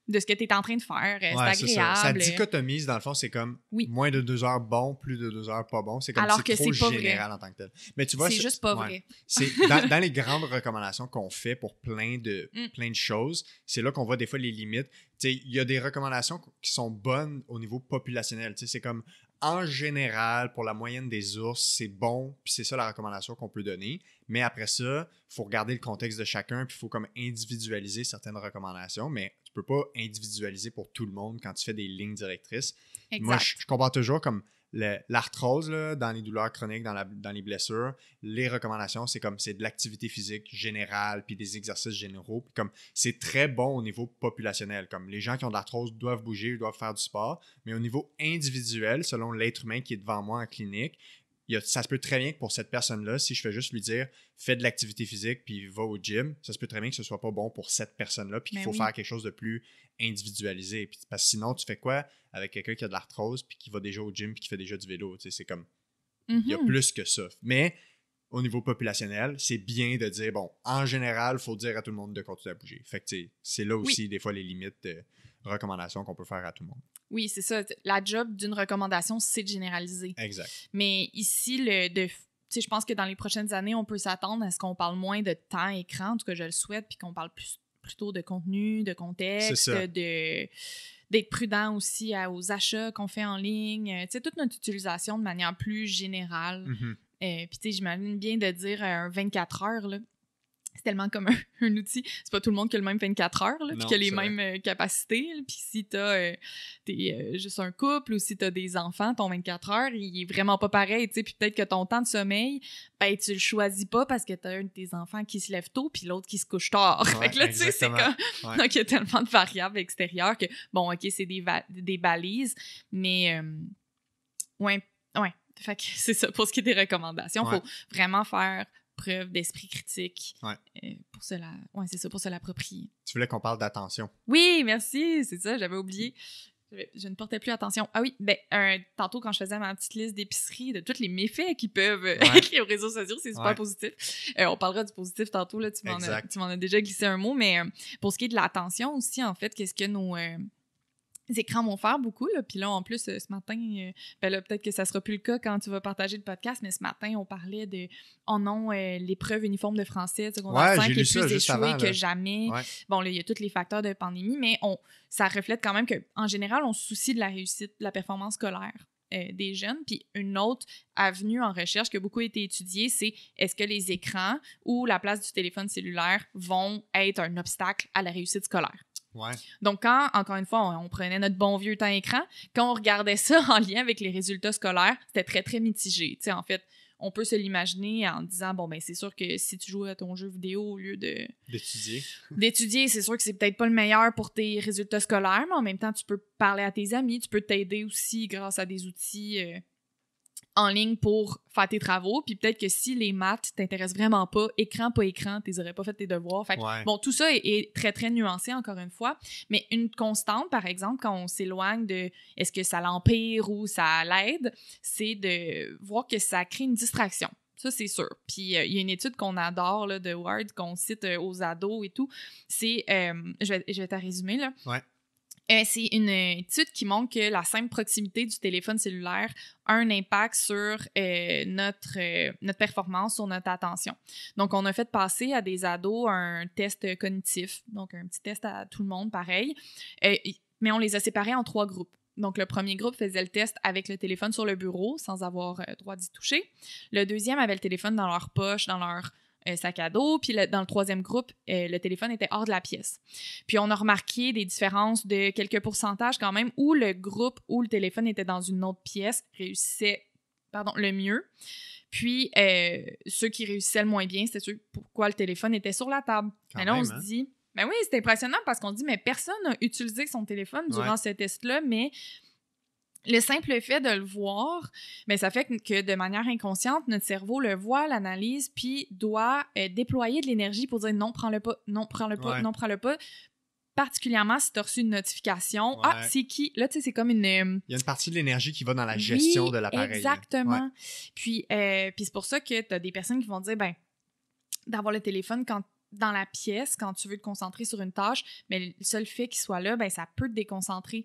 de ce que tu es en train de faire. Euh, c'est agréable. Ça. Euh. dichotomise, dans le fond, c'est comme moins de deux heures bon, plus de deux heures pas bon. C'est comme Alors que général en tant que tel. Mais tu vois, c'est juste pas vrai. c'est dans, les grandes recommandations qu'on fait pour plein de, mm. plein de choses, c'est là qu'on voit des fois les limites. Il y a des recommandations qui sont bonnes au niveau populationnel. C'est comme en général, pour la moyenne des ours, c'est bon, puis c'est ça la recommandation qu'on peut donner. Mais après ça, il faut regarder le contexte de chacun, puis il faut comme individualiser certaines recommandations. Mais peux pas individualiser pour tout le monde quand tu fais des lignes directrices. Moi, je, je toujours comme l'arthrose dans les douleurs chroniques, dans, la, dans les blessures, les recommandations, c'est comme c'est de l'activité physique générale, puis des exercices généraux, puis comme c'est très bon au niveau populationnel. Comme les gens qui ont de l'arthrose doivent bouger, ils doivent faire du sport, mais au niveau individuel, selon l'être humain qui est devant moi en clinique, ça se peut très bien que pour cette personne-là, si je fais juste lui dire fais de l'activité physique puis va au gym, ça se peut très bien que ce soit pas bon pour cette personne-là, puis qu'il ben faut faire quelque chose de plus individualisé. parce que sinon, tu fais quoi avec quelqu'un qui a de l'arthrose puis qui va déjà au gym puis qui fait déjà du vélo? C'est comme. Il y a mhm. plus que ça. Mais au niveau populationnel, c'est bien de dire bon, en général, il faut dire à tout le monde de continuer à bouger. Fait c'est là aussi, des fois, les limites de recommandations qu'on peut faire à tout le monde. Oui, c'est ça. La job d'une recommandation, c'est de généraliser. Exact. Mais ici, le, de, je pense que dans les prochaines années, on peut s'attendre à ce qu'on parle moins de temps écran, en tout cas, je le souhaite, puis qu'on parle plus, plutôt de contenu, de contexte, de d'être prudent aussi aux achats qu'on fait en ligne, euh, tu toute notre utilisation de manière plus générale. Mm-hmm. Euh, puis, tu sais, j'imagine bien de dire 24 euh, heures, là c'est tellement comme un, outil. C'est pas tout le monde qui a le même 24 heures, puis qui a les mêmes euh, capacités. Puis si t'as, euh, euh, juste un couple ou si t'as des enfants, ton 24 heures, il est vraiment pas pareil, Puis peut-être que ton temps de sommeil, ben tu le choisis pas parce que t'as un de tes enfants qui se lève tôt puis l'autre qui se couche tard. là, tu sais, c'est comme... Donc, il y a tellement de variables extérieures que, bon, OK, c'est des, balises, mais... ouais, Fait que c'est ça, pour ce qui est des recommandations, il faut vraiment faire preuve d'esprit critique euh, pour cela ouais c'est ça pour se l'approprier tu voulais qu'on parle d'attention oui merci c'est ça j'avais oublié je ne portais plus attention. Ah oui, ben, tantôt, quand je faisais ma petite liste d'épicerie, de tous les méfaits qui peuvent ouais. écrire aux réseaux sociaux, c'est super positif. Euh, on parlera du positif tantôt, là, tu m'en as, déjà glissé un mot, mais euh, pour ce qui est de l'attention aussi, en fait, qu'est-ce que nos, les écrans vont faire beaucoup. Là. Puis là, en plus, euh, ce matin, euh, ben peut-être que ça sera plus le cas quand tu vas partager le podcast, mais ce matin, on parlait de oh On a euh, l'épreuve uniforme de français secondaire ouais, 5 est plus échouée que jamais. Bon, là, il y a tous les facteurs de pandémie, mais ça reflète quand même qu'en général, on se soucie de la réussite, de la performance scolaire des jeunes. Puis une autre avenue en recherche qui a beaucoup été étudiée, c'est est-ce que les écrans ou la place du téléphone cellulaire vont être un obstacle à la réussite scolaire? Donc, quand, encore une fois, on, prenait notre bon vieux temps écran, quand on regardait ça en lien avec les résultats scolaires, c'était très, très mitigé. Tu en fait, on peut se l'imaginer en disant bon ben c'est sûr que si tu joues à ton jeu vidéo au lieu de d'étudier d'étudier c'est sûr que c'est peut-être pas le meilleur pour tes résultats scolaires mais en même temps tu peux parler à tes amis tu peux t'aider aussi grâce à des outils euh, en ligne pour faire tes travaux. Puis peut-être que si les maths t'intéressent vraiment pas, écran pas écran, tu n'aurais pas fait tes devoirs. Fait bon, tout ça est, très, très nuancé, encore une fois. Mais une constante, par exemple, quand on s'éloigne de est-ce que ça l'empire ou ça l'aide, c'est de voir que ça crée une distraction. Ça, c'est sûr. Puis euh, il y a une étude qu'on adore de Ward, qu'on cite euh, aux ados et tout. C'est, euh, je vais, je te résumer, là. Euh, c'est une étude qui montre que la simple proximité du téléphone cellulaire a un impact sur euh, notre, euh, notre performance, sur notre attention. Donc, on a fait passer à des ados un test cognitif, donc un petit test à tout le monde, pareil, mais on les a séparés en trois groupes. Donc, le premier groupe faisait le test avec le téléphone sur le bureau, sans avoir droit d'y toucher. Le deuxième avait le téléphone dans leur poche, dans leur euh, sac à dos. Puis dans le troisième groupe, euh, le téléphone était hors de la pièce. Puis on a remarqué des différences de quelques pourcentages quand même où le groupe où le téléphone était dans une autre pièce réussissait pardon, le mieux. Puis euh, ceux qui réussissaient le moins bien, c'était ceux pourquoi le téléphone était sur la table. mais là, on se hein? dit, ben oui, c'est impressionnant parce qu'on dit, mais personne n'a utilisé son téléphone durant ce test-là, mais le simple fait de le voir, mais ben, ça fait que de manière inconsciente, notre cerveau le voit, l'analyse, puis doit euh, déployer de l'énergie pour dire non, prends-le pas, non, prends-le pas, non, prends-le pas. Particulièrement si tu as reçu une notification. Ah, c'est qui? Là, tu sais, c'est comme une. Euh, Il y a une partie de l'énergie qui va dans la gestion de l'appareil. Exactement. Puis, euh, puis c'est pour ça que tu as des personnes qui vont dire ben, d'avoir le téléphone quand dans la pièce quand tu veux te concentrer sur une tâche, mais le seul fait qu'il soit là, ben, ça peut te déconcentrer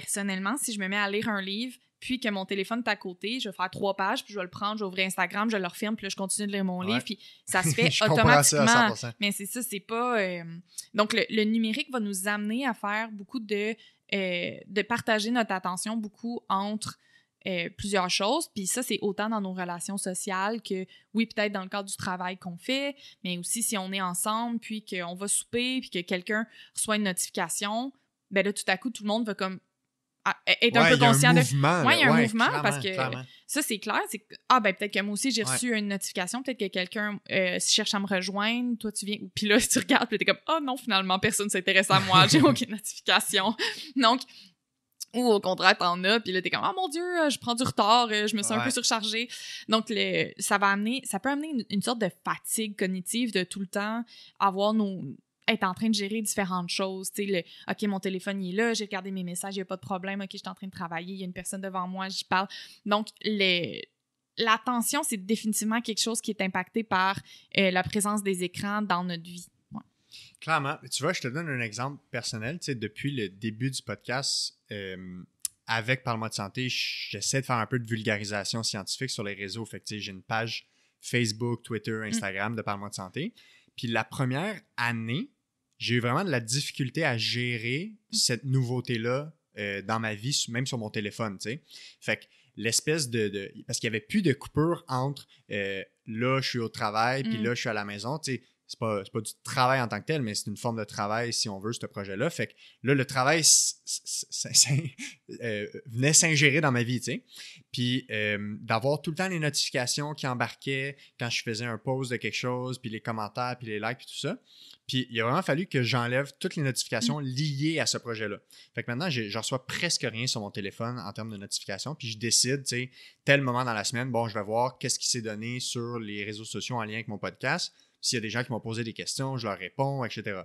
personnellement, si je me mets à lire un livre, puis que mon téléphone est à côté, je vais faire trois pages, puis je vais le prendre, j'ouvre Instagram, je le referme, puis je continue de lire mon livre, puis ça se fait automatiquement. Mais c'est ça, c'est pas. Euh, donc, le, numérique va nous amener à faire beaucoup de. Euh, de partager notre attention beaucoup entre euh, plusieurs choses. Puis ça, c'est autant dans nos relations sociales que, oui, peut-être dans le cadre du travail qu'on fait, mais aussi si on est ensemble, puis qu'on va souper, puis que quelqu'un reçoit une notification, ben là, tout à coup, tout le monde va comme être un peu conscient de. Oui, il y a un mouvement parce que ça, c'est clair. C'est ah, ben, peut-être que moi aussi, j'ai reçu une notification. Peut-être que quelqu'un euh, cherche à me rejoindre. Toi, tu viens. Puis là, tu regardes, puis t'es comme, ah non, finalement, personne s'intéresse à moi. J'ai aucune notification. Donc, ou au contraire, t'en as, puis là, t'es comme, oh mon Dieu, je prends du retard, euh, je me sens un peu surchargée. Donc, ça va amener, ça peut amener une, sorte de fatigue cognitive de tout le temps avoir nos, être en train de gérer différentes choses. Tu sais, le, OK, mon téléphone, est là, j'ai regardé mes messages, il n'y a pas de problème. OK, je suis en train de travailler, il y a une personne devant moi, j'y parle. Donc, les, l'attention, c'est définitivement quelque chose qui est impacté par euh, la présence des écrans dans notre vie. Clairement. Tu vois, je te donne un exemple personnel. Tu sais, depuis le début du podcast, euh, avec Parle-moi de santé, j'essaie de faire un peu de vulgarisation scientifique sur les réseaux. Fait j'ai une page Facebook, Twitter, mm. Instagram de Parle-moi de santé. Puis la première année, j'ai eu vraiment de la difficulté à gérer cette nouveauté-là euh, dans ma vie, même sur mon téléphone, tu sais. Fait l'espèce de, Parce qu'il n'y avait plus de coupure entre euh, là, je suis au travail, puis mm. là, je suis à la maison, tu sais. C'est pas, du travail en tant que tel, mais c'est une forme de travail, si on veut, ce projet-là. Fait que là, le travail euh, venait s'ingérer dans ma vie, tu sais. Puis d'avoir tout le temps les notifications qui embarquaient quand je faisais un pause de quelque chose, puis les commentaires, puis les likes, puis tout ça puis il a vraiment fallu que j'enlève toutes les notifications mm. liées à ce projet-là. Fait que maintenant, je reçois presque rien sur mon téléphone en termes de notifications. Puis je décide, tu sais, tel moment dans la semaine, bon, je vais voir qu'est-ce qui s'est donné sur les réseaux sociaux en lien avec mon podcast. S'il y a des gens qui m'ont posé des questions, je leur réponds, etc.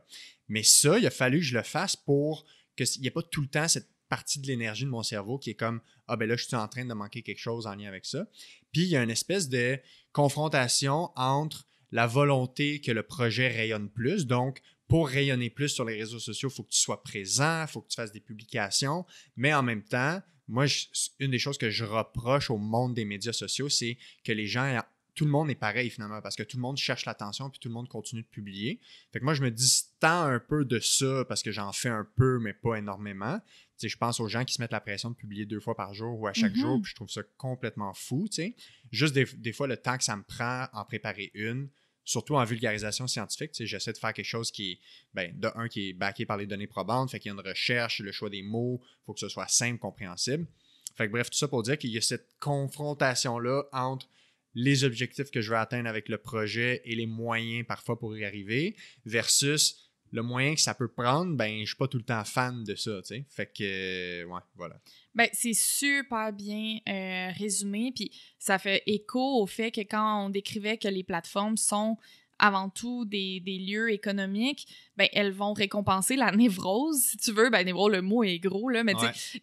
Mais ça, il a fallu que je le fasse pour qu'il n'y ait pas tout le temps cette partie de l'énergie de mon cerveau qui est comme Ah ben là, je suis en train de manquer quelque chose en lien avec ça. Puis il y a une espèce de confrontation entre la volonté que le projet rayonne plus. Donc, pour rayonner plus sur les réseaux sociaux, il faut que tu sois présent, il faut que tu fasses des publications, mais en même temps, moi, une des choses que je reproche au monde des médias sociaux, c'est que les gens, tout le monde est pareil finalement, parce que tout le monde cherche l'attention, puis tout le monde continue de publier. Fait que moi, je me distends un peu de ça, parce que j'en fais un peu, mais pas énormément. Tu je pense aux gens qui se mettent la pression de publier deux fois par jour ou à chaque mhm. jour, puis je trouve ça complètement fou, tu sais. Juste des, des, fois, le temps que ça me prend en préparer une, surtout en vulgarisation scientifique, j'essaie de faire quelque chose qui est, ben, de un, qui est backé par les données probantes, fait qu'il y a une recherche, le choix des mots, il faut que ce soit simple, compréhensible. Fait que bref, tout ça pour dire qu'il y a cette confrontation-là entre les objectifs que je veux atteindre avec le projet et les moyens parfois pour y arriver, versus le moyen que ça peut prendre, ben, je suis pas tout le temps fan de ça, tu sais. Fait que, euh, ouais, voilà. Ben, c'est super bien euh, résumé, puis ça fait écho au fait que quand on décrivait que les plateformes sont avant tout des, des lieux économiques, ben, elles vont récompenser la névrose, si tu veux. Ben, névrose, le mot est gros, là, mais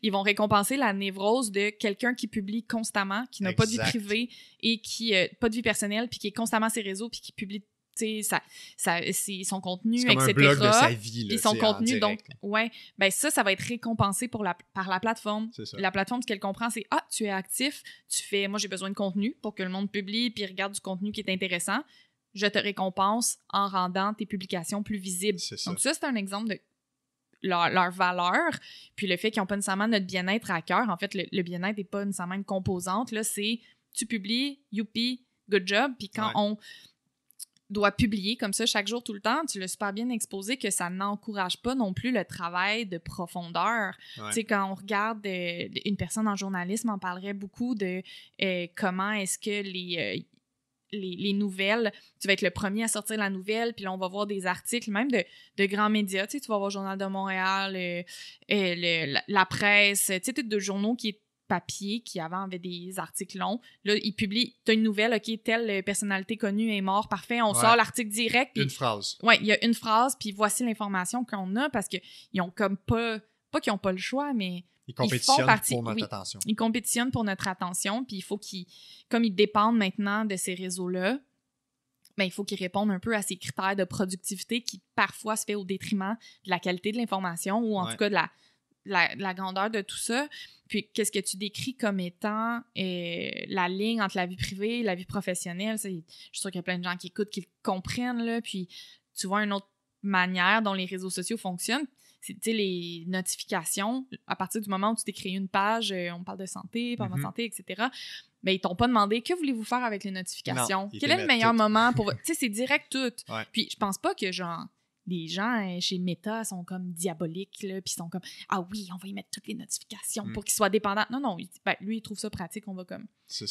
ils vont récompenser la névrose de quelqu'un qui publie constamment, qui n'a pas de vie privée et qui, n'a euh, pas de vie personnelle, puis qui est constamment ses réseaux, puis qui publie ça, ça, son contenu, etc. Un son contenu, donc, ouais, ben ça, ça va être récompensé pour la, par la plateforme. La plateforme, ce qu'elle comprend, c'est ah, tu es actif, tu fais, moi j'ai besoin de contenu pour que le monde publie puis regarde du contenu qui est intéressant. Je te récompense en rendant tes publications plus visibles. Ça. Donc ça, c'est un exemple de leur, valeur, puis le fait qu'ils n'ont pas nécessairement notre bien-être à cœur. En fait, le, bien-être n'est pas nécessairement une composante. Là, c'est tu publies, youpi, good job. Puis quand on doit publier comme ça chaque jour, tout le temps, tu l'as super bien exposé que ça n'encourage pas non plus le travail de profondeur. Tu sais, quand on regarde euh, une personne en journalisme, on parlerait beaucoup de euh, comment est-ce que euh, les, les, nouvelles, tu vas être le premier à sortir la nouvelle, puis là, on va voir des articles, même de, grands médias. Tu sais, tu vas voir le Journal de Montréal, le, la, presse, tu sais, des journaux qui papier qui avant avait des articles longs. Là, ils publient, t'as une nouvelle, OK, telle euh, personnalité connue est morte, parfait, on sort l'article direct. une phrase. Oui, il y a une phrase, puis voici l'information qu'on a parce qu'ils ont comme pas, pas qu'ils ont pas le choix, mais ils compétitionnent pour notre attention. Ils compétitionnent pour notre attention, puis il faut qu'ils, comme ils dépendent maintenant de ces réseaux-là, mais ben, il faut qu'ils répondent un peu à ces critères de productivité qui parfois se fait au détriment de la qualité de l'information ou en tout cas de la, la, grandeur de tout ça. Puis qu'est-ce que tu décris comme étant euh, la ligne entre la vie privée et la vie professionnelle? je suis sûre qu'il y a plein de gens qui écoutent, qui le comprennent, puis tu vois une autre manière dont les réseaux sociaux fonctionnent. C'est les notifications, à partir du moment où tu t'es créé une page, euh, on parle de santé, pas mm santé, etc. Mais ben, ils t'ont pas demandé que voulez-vous faire avec les notifications? Quel est le meilleur moment pour. tu sais, c'est direct tout. Puis je pense pas que genre les gens hein, chez Meta sont comme diaboliques, là, puis sont comme Ah oui, on va y mettre toutes les notifications mm. pour qu'ils soient dépendants. » Non, non, ben, lui, il trouve ça pratique, on va comme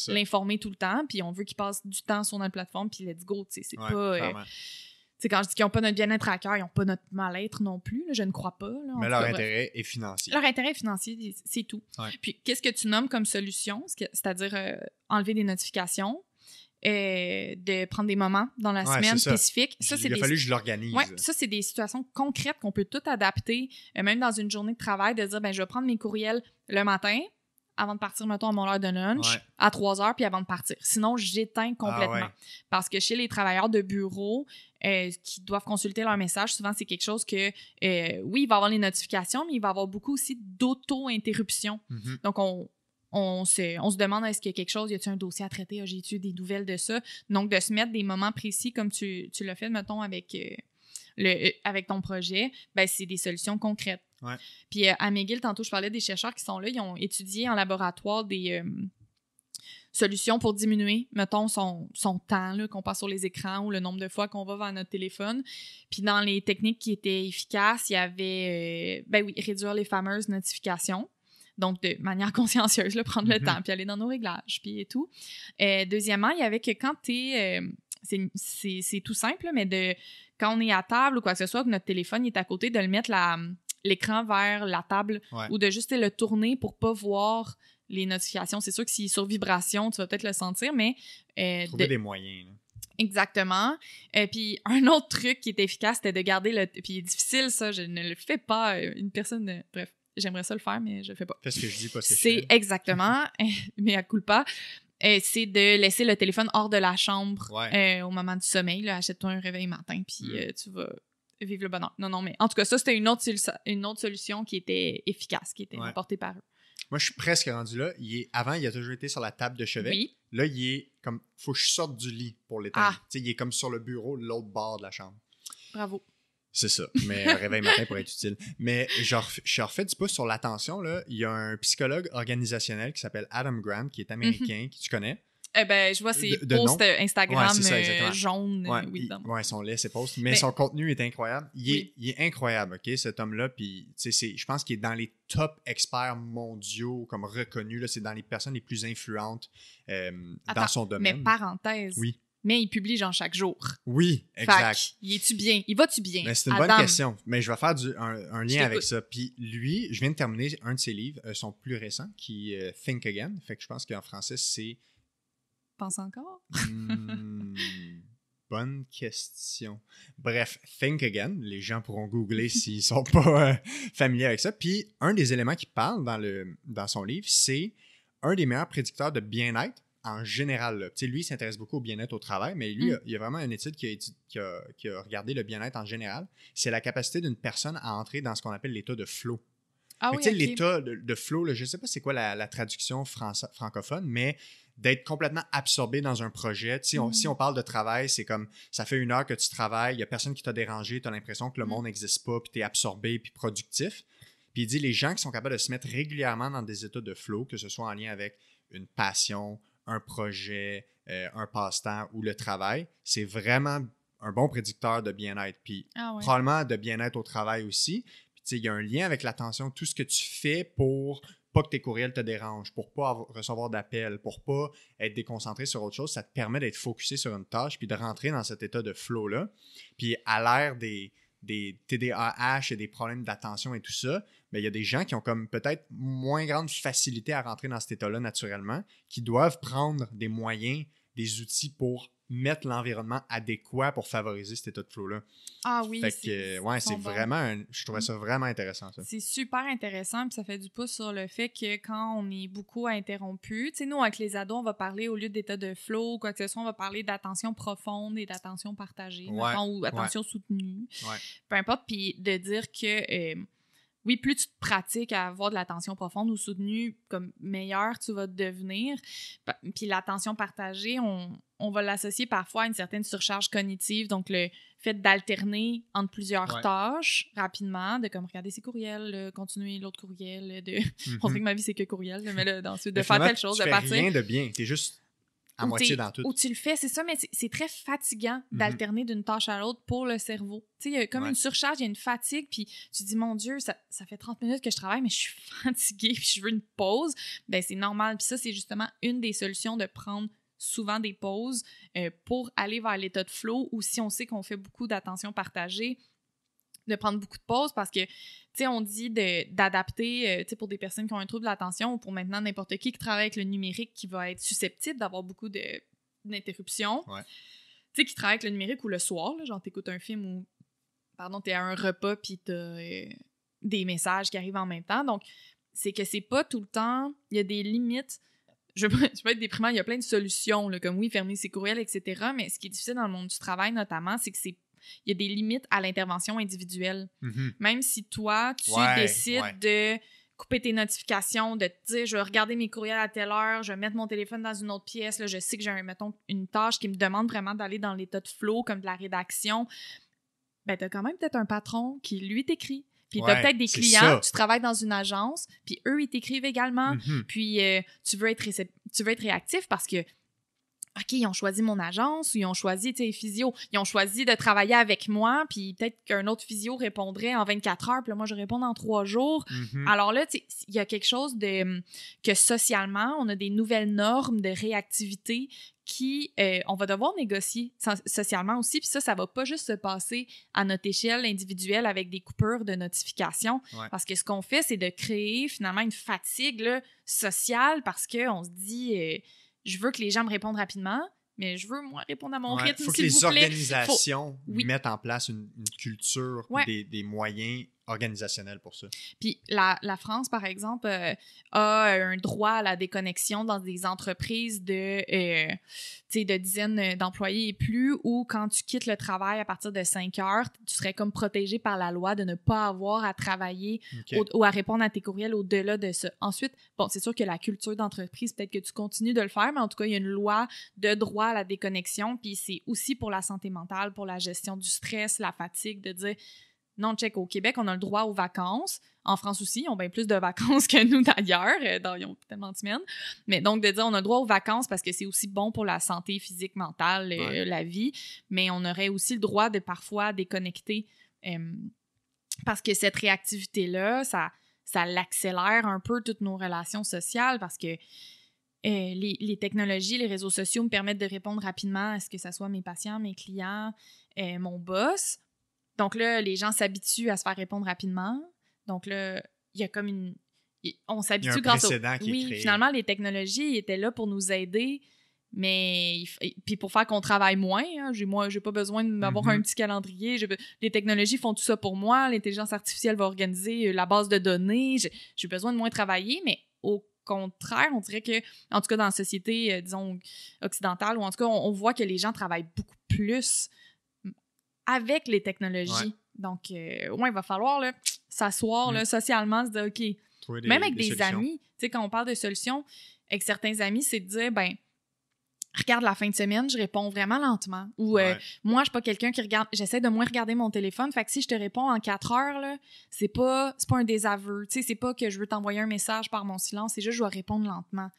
l'informer tout le temps, puis on veut qu'il passe du temps sur notre plateforme, puis let's go, tu sais, c'est pas. Euh, quand je dis qu'ils n'ont pas notre bien-être à cœur, ils n'ont pas notre mal-être non plus, je ne crois pas. Mais leur intérêt est financier. Leur intérêt est financier, c'est tout. Puis qu'est-ce que tu nommes comme solution, c'est-à-dire euh, enlever des notifications, euh, de prendre des moments dans la semaine spécifique. Ça, Il a fallu que je l'organise. ça, c'est des situations concrètes qu'on peut tout adapter, euh, même dans une journée de travail, de dire ben, je vais prendre mes courriels le matin avant de partir, mettons, à mon heure de lunch, à 3 heures, puis avant de partir. Sinon, j'éteins ah complètement. Parce que chez les travailleurs de bureau, euh, qui doivent consulter leur message, souvent c'est quelque chose que, oui, il va avoir les notifications, mais il va avoir beaucoup aussi d'auto-interruptions. Mhm. Donc, on, on se, on se demande est-ce qu'il y a quelque chose, y a-t-il un dossier à traiter, ah, j'ai-tu des nouvelles de ça? Donc, de se mettre des moments précis comme tu, tu l'as fait, mettons, avec, euh, le, euh, avec ton projet, ben, c'est des solutions concrètes. Puis euh, à McGill, tantôt, je parlais des chercheurs qui sont là, ils ont étudié en laboratoire des solutions pour diminuer, mettons, son, temps qu'on passe sur les écrans ou le nombre de fois qu'on va vers notre téléphone. Puis dans les techniques qui étaient efficaces, il y avait, ben oui, réduire les fameuses notifications. Donc, de manière consciencieuse, prendre le mm-hmm. temps, puis aller dans nos réglages, puis et tout. Euh, deuxièmement, il y avait que quand tu es. Euh, c'est tout simple, mais de quand on est à table ou quoi que ce soit, que notre téléphone est à côté, de le mettre l'écran vers la table ou de juste le tourner pour pas voir les notifications. C'est sûr que s'il est sur vibration, tu vas peut-être le sentir, mais... Euh, Trouver des moyens. Exactement. Et euh, puis un autre truc qui est efficace, c'était de garder le... Puis difficile, ça, je ne le fais pas, une personne... Bref, j'aimerais ça le faire, mais je ne fais pas. C'est que je dis, pas ce que C'est exactement, mais à culpa. pas, euh, c'est de laisser le téléphone hors de la chambre euh, au moment du sommeil. Achète-toi un réveil matin, puis mm. euh, tu vas vivre le bonheur. Non, non, mais en tout cas, ça, c'était une autre, une autre solution qui était efficace, qui était apportée par eux. Moi, je suis presque rendu là. est, avant, il a toujours été sur la table de chevet. Là, il est comme. Faut que je sorte du lit pour l'éteindre. Ah. Il est comme sur le bureau, l'autre bord de la chambre. Bravo. C'est ça. Mais un euh, réveil matin pourrait être utile. Mais genre, je refais du pouce sur l'attention. Là. Il y a un psychologue organisationnel qui s'appelle Adam Grant qui est mhm. américain, que tu connais. Eh ben, je vois ses posts euh, Instagram euh, oui, son lait, ses posts. Mais, ben son contenu est incroyable. Il, est, incroyable, OK, cet homme-là. Puis, je pense qu'il est dans les top experts mondiaux, comme reconnus. C'est dans les personnes les plus influentes dans son domaine. Mais parenthèse. Oui mais il publie genre chaque jour. Oui, exact. il est-tu bien? Il va-tu bien? Ben, c'est une bonne question, mais je vais faire un, lien avec ça. Puis lui, je viens de terminer un de ses livres, euh, son plus récent, qui est euh, Think Again. Fait que je pense qu'en français, c'est. Pense encore? Hmm, bonne question. Bref, Think Again. Les gens pourront googler s'ils ne sont pas euh, familiers avec ça. Puis un des éléments qu'il parle dans, le, dans son livre, c'est un des meilleurs prédicteurs de bien-être en général. sais, lui, il s'intéresse beaucoup au bien-être au travail, mais lui, mm. il y a vraiment une étude qui a, qui regardé le bien-être en général. C'est la capacité d'une personne à entrer dans ce qu'on appelle l'état de flow. Ah oui, L'état de, flow, je ne sais pas c'est quoi la, traduction francophone, mais d'être complètement absorbé dans un projet. Si on, si mm. on parle de travail, c'est comme ça fait une heure que tu travailles, il n'y a personne qui t'a dérangé, tu as l'impression que le mm. monde n'existe pas, puis tu es absorbé, puis productif. Puis il dit les gens qui sont capables de se mettre régulièrement dans des états de flow, que ce soit en lien avec une passion, un projet, euh, un passe-temps ou le travail, c'est vraiment un bon prédicteur de bien-être. Puis ah probablement de bien-être au travail aussi. Puis il y a un lien avec l'attention, tout ce que tu fais pour pas que tes courriels te dérangent, pour pas recevoir d'appels, pour pas être déconcentré sur autre chose, ça te permet d'être focusé sur une tâche puis de rentrer dans cet état de flow-là. Puis à l'ère des, des TDAH et des problèmes d'attention et tout ça, il y a des gens qui ont comme peut-être moins grande facilité à rentrer dans cet état-là naturellement, qui doivent prendre des moyens, des outils pour mettre l'environnement adéquat pour favoriser cet état de flow-là. Ah oui. ouais, c'est vraiment, je trouvais ça mm. vraiment intéressant, C'est super intéressant, puis ça fait du pouce sur le fait que quand on est beaucoup interrompu, tu sais, nous, avec les ados, on va parler, au lieu d'état de flow quoi que ce soit, on va parler d'attention profonde et d'attention partagée, ou attention soutenue. Peu importe, puis de dire que... Euh, oui, plus tu pratiques à avoir de l'attention profonde ou soutenue, comme meilleur tu vas devenir. Puis l'attention partagée, on, va l'associer parfois à une certaine surcharge cognitive, donc le fait d'alterner entre plusieurs tâches rapidement, de comme regarder ses courriels, continuer l'autre courriel, de... Mm-hmm. que ma vie, c'est que courriel, de faire telle chose, de partir. rien de bien, juste à moitié dans tout. Ou tu le fais, c'est ça, mais c'est très fatigant mm-hmm. d'alterner d'une tâche à l'autre pour le cerveau. Tu sais, il y a comme une surcharge, il y a une fatigue, puis tu dis, mon Dieu, ça, fait 30 minutes que je travaille, mais je suis fatiguée, puis je veux une pause. Ben, c'est normal. Puis ça, c'est justement une des solutions de prendre souvent des pauses euh, pour aller vers l'état de flow ou si on sait qu'on fait beaucoup d'attention partagée, de prendre beaucoup de pauses parce que, tu sais, on dit d'adapter, euh, tu sais, pour des personnes qui ont un trouble de l'attention ou pour maintenant n'importe qui qui travaille avec le numérique qui va être susceptible d'avoir beaucoup d'interruptions. Tu sais, qui travaille avec le numérique ou le soir, là, genre t'écoutes un film ou, pardon, t'es à un repas puis t'as euh, des messages qui arrivent en même temps. Donc, c'est que c'est pas tout le temps, il y a des limites je je être déprimant, il y a plein de solutions, comme oui, fermer ses courriels, etc. Mais ce qui est difficile dans le monde du travail, notamment, c'est que c'est il y a des limites à l'intervention individuelle. Mm-hmm. Même si toi, tu décides de couper tes notifications, de te dire je vais regarder mes courriels à telle heure, je vais mettre mon téléphone dans une autre pièce, là, je sais que j'ai mettons une tâche qui me demande vraiment d'aller dans l'état de flow comme de la rédaction. Ben, as quand même peut-être un patron qui lui t'écrit. Puis tu as peut-être des clients, tu travailles dans une agence, puis eux, ils t'écrivent également. Mm-hmm. Puis euh, tu, veux être tu veux être réactif parce que OK, ils ont choisi mon agence ou ils ont choisi, tu sais, physio. Ils ont choisi de travailler avec moi, puis peut-être qu'un autre physio répondrait en 24 heures, puis moi, je réponds en trois jours. Mm-hmm. Alors là, il y a quelque chose de que socialement, on a des nouvelles normes de réactivité qui, euh, on va devoir négocier socialement aussi. Puis ça, ça va pas juste se passer à notre échelle individuelle avec des coupures de notification. Parce que ce qu'on fait, c'est de créer finalement une fatigue sociale parce qu'on se dit... Euh, je veux que les gens me répondent rapidement, mais je veux, moi, répondre à mon rythme. Il faut que les organisations mettent en place une, culture des, moyens organisationnel pour ça. Puis la, France, par exemple, euh, a euh, un droit à la déconnexion dans des entreprises de, euh, de dizaines d'employés et plus, où quand tu quittes le travail à partir de 5 heures, tu serais comme protégé par la loi de ne pas avoir à travailler ou à répondre à tes courriels au-delà de ça. Ensuite, bon, c'est sûr que la culture d'entreprise, peut-être que tu continues de le faire, mais en tout cas, il y a une loi de droit à la déconnexion, puis c'est aussi pour la santé mentale, pour la gestion du stress, la fatigue, de dire non, check, au Québec, on a le droit aux vacances. En France aussi, ils ont bien plus de vacances que nous d'ailleurs. Euh, dans, tellement de semaines. Mais donc, de dire on a le droit aux vacances parce que c'est aussi bon pour la santé physique, mentale, euh, la vie. Mais on aurait aussi le droit de parfois déconnecter. Euh, parce que cette réactivité-là, ça, ça l'accélère un peu toutes nos relations sociales parce que les, technologies, les réseaux sociaux me permettent de répondre rapidement à ce que ce soit mes patients, mes clients, mon boss. Donc là, les gens s'habituent à se faire répondre rapidement. Donc là, il y a comme une. On s'habitue grâce au. oui, finalement, les technologies étaient là pour nous aider, mais. Puis pour faire qu'on travaille moins. Hein. j'ai pas besoin de m'avoir mm-hmm. un petit calendrier. Les technologies font tout ça pour moi. L'intelligence artificielle va organiser euh, la base de données. J'ai besoin de moins travailler, mais au contraire, on dirait que, en tout cas, dans la société, euh, disons, occidentale, ou en tout cas, on voit que les gens travaillent beaucoup plus avec les technologies. Donc, euh, ouais, il va falloir s'asseoir mm. socialement, se dire, OK, même avec des, amis, tu sais, quand on parle de solutions avec certains amis, c'est de dire, ben, regarde la fin de semaine, je réponds vraiment lentement. Ou euh, moi, je suis pas quelqu'un qui regarde, j'essaie de moins regarder mon téléphone. Fait que si je te réponds en quatre heures, là, c'est pas, pas un désaveu. Tu sais, c'est pas que je veux t'envoyer un message par mon silence, c'est juste je dois répondre lentement.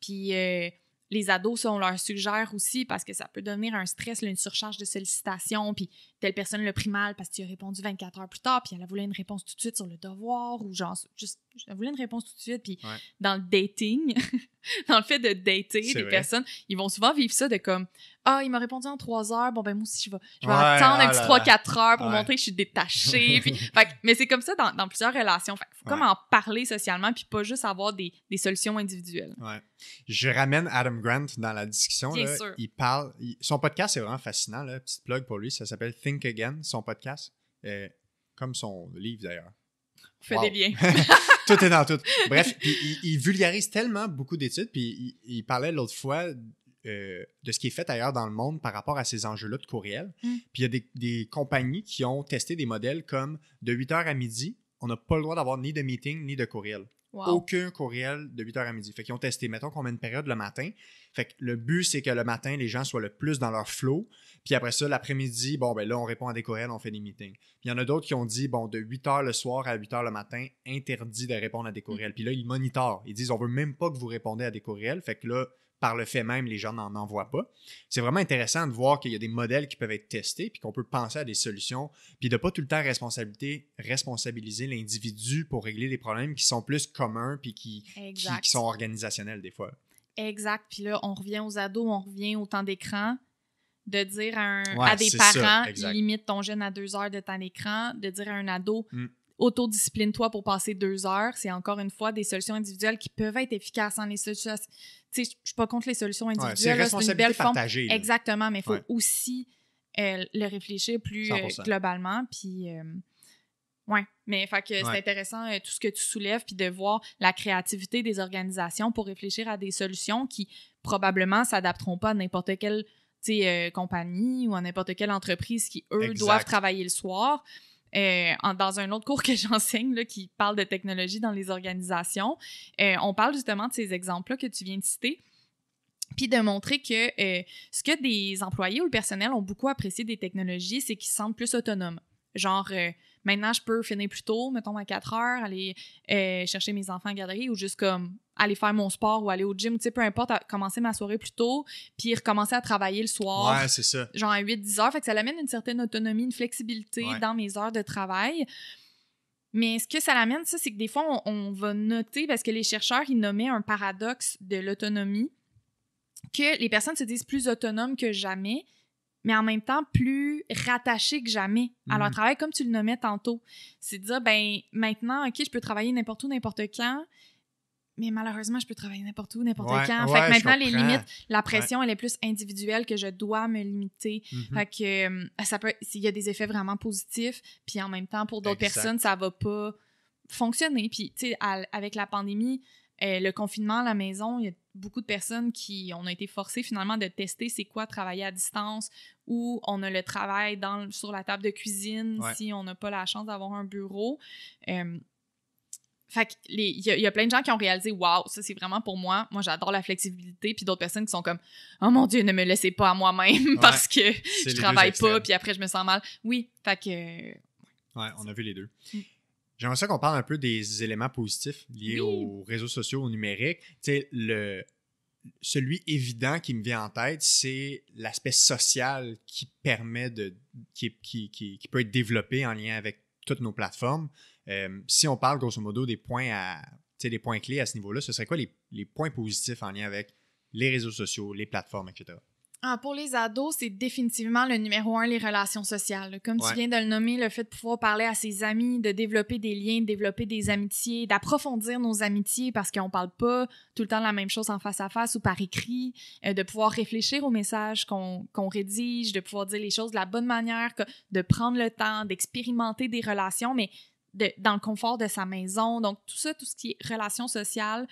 Puis, euh, les ados, ça, on leur suggère aussi parce que ça peut devenir un stress, une surcharge de sollicitations, puis telle personne le pris mal parce qu'il a répondu 24 heures plus tard, puis elle a voulu une réponse tout de suite sur le devoir, ou genre, juste, elle voulait une réponse tout de suite, puis dans le dating, dans le fait de dater des personnes, ils vont souvent vivre ça de comme, ah, il m'a répondu en trois heures. Bon, ben, moi aussi, je vais, je vais attendre un ah petit 3-4 heures pour montrer que je suis détaché. puis, mais c'est comme ça dans, plusieurs relations. Fait, faut comme en parler socialement, puis pas juste avoir des, solutions individuelles. Je ramène Adam Grant dans la discussion. Sûr. Il parle. son podcast, c'est vraiment fascinant. Là. Petite plug pour lui. Ça s'appelle Think Again, son podcast. Euh, comme son livre, d'ailleurs. Fait des liens. tout est dans tout. Bref, il, vulgarise tellement beaucoup d'études. Puis il parlait l'autre fois euh, de ce qui est fait ailleurs dans le monde par rapport à ces enjeux-là de courriel. Mm. Puis il y a des, compagnies qui ont testé des modèles comme de 8h à midi, on n'a pas le droit d'avoir ni de meeting ni de courriel. Aucun courriel de 8h à midi. Fait qu'ils ont testé, mettons qu'on met une période le matin. Fait que le but, c'est que le matin, les gens soient le plus dans leur flow. Puis après ça, l'après-midi, bon, ben là, on répond à des courriels, on fait des meetings. Puis il y en a d'autres qui ont dit, bon, de 8h le soir à 8h le matin, interdit de répondre à des courriels. Puis là, ils monitorent. Ils disent, on veut même pas que vous répondez à des courriels. Fait que là, par le fait même, les gens n'en envoient pas. C'est vraiment intéressant de voir qu'il y a des modèles qui peuvent être testés, puis qu'on peut penser à des solutions, puis de pas tout le temps responsabilité, responsabiliser l'individu pour régler des problèmes qui sont plus communs, puis qui, qui, sont organisationnels des fois. Exact. Puis là, on revient aux ados, on revient au temps d'écran, de dire à, des parents, limite ton jeune à deux heures de temps d'écran, de dire à un ado, mm. autodiscipline-toi pour passer deux heures. C'est encore une fois des solutions individuelles qui peuvent être efficaces. en hein. Les, je suis pas contre les solutions individuelles. c'est une belle Exactement, mais il faut aussi euh, le réfléchir plus euh, globalement. Puis, euh, ouais. Mais c'est intéressant tout ce que tu soulèves, puis de voir la créativité des organisations pour réfléchir à des solutions qui probablement s'adapteront pas à n'importe quelle compagnie ou à n'importe quelle entreprise qui, eux, doivent travailler le soir. Euh, dans un autre cours que j'enseigne qui parle de technologie dans les organisations. Euh, on parle justement de ces exemples-là que tu viens de citer puis de montrer que euh, ce que des employés ou le personnel ont beaucoup apprécié des technologies, c'est qu'ils se sentent plus autonomes. Genre, maintenant, je peux finir plus tôt, mettons à 4 heures, aller chercher mes enfants à la ou juste comme aller faire mon sport ou aller au gym, tu sais, peu importe, commencer ma soirée plus tôt, puis recommencer à travailler le soir. Ouais, c'est ça. Genre à 8-10 heures. Fait que ça amène une certaine autonomie, une flexibilité dans mes heures de travail. Mais ce que ça amène, ça, c'est que des fois, on, va noter, parce que les chercheurs, ils nommaient un paradoxe de l'autonomie, que les personnes se disent plus autonomes que jamais, mais en même temps plus rattachées que jamais à leur mhm. travail, comme tu le nommais tantôt. C'est dire, ben maintenant, OK, je peux travailler n'importe où, n'importe quand, mais malheureusement, je peux travailler n'importe où, n'importe quand. fait maintenant, les limites, la pression, elle est plus individuelle que je dois me limiter. Mm-hmm. Fait que euh, ça peut, s'il y a des effets vraiment positifs, puis en même temps, pour d'autres personnes, ça va pas fonctionner. Puis, tu sais, avec la pandémie, euh, le confinement à la maison, il y a beaucoup de personnes qui ont été forcées finalement de tester c'est quoi travailler à distance ou on a le travail dans, sur la table de cuisine si on n'a pas la chance d'avoir un bureau. Euh, fait il y, a plein de gens qui ont réalisé waouh ça c'est vraiment pour moi moi j'adore la flexibilité puis d'autres personnes qui sont comme oh mon dieu ne me laissez pas à moi-même parce que je travaille pas puis après je me sens mal oui fait on a vu les deux mm. J'aimerais ça qu'on parle un peu des éléments positifs liés aux réseaux sociaux, au numérique. Tu le, celui évident qui me vient en tête, c'est l'aspect social qui permet de. Qui, qui, peut être développé en lien avec toutes nos plateformes. Euh, si on parle grosso modo des points à points clés à ce niveau-là, ce serait quoi les, points positifs en lien avec les réseaux sociaux, les plateformes, etc.? Ah, pour les ados, c'est définitivement le numéro un, les relations sociales. Comme tu viens de le nommer, le fait de pouvoir parler à ses amis, de développer des liens, de développer des amitiés, d'approfondir nos amitiés parce qu'on ne parle pas tout le temps la même chose en face à face ou par écrit, euh, de pouvoir réfléchir aux messages qu'on rédige, de pouvoir dire les choses de la bonne manière, de prendre le temps, d'expérimenter des relations, mais dans le confort de sa maison. Donc, tout ça, tout ce qui est relations sociales,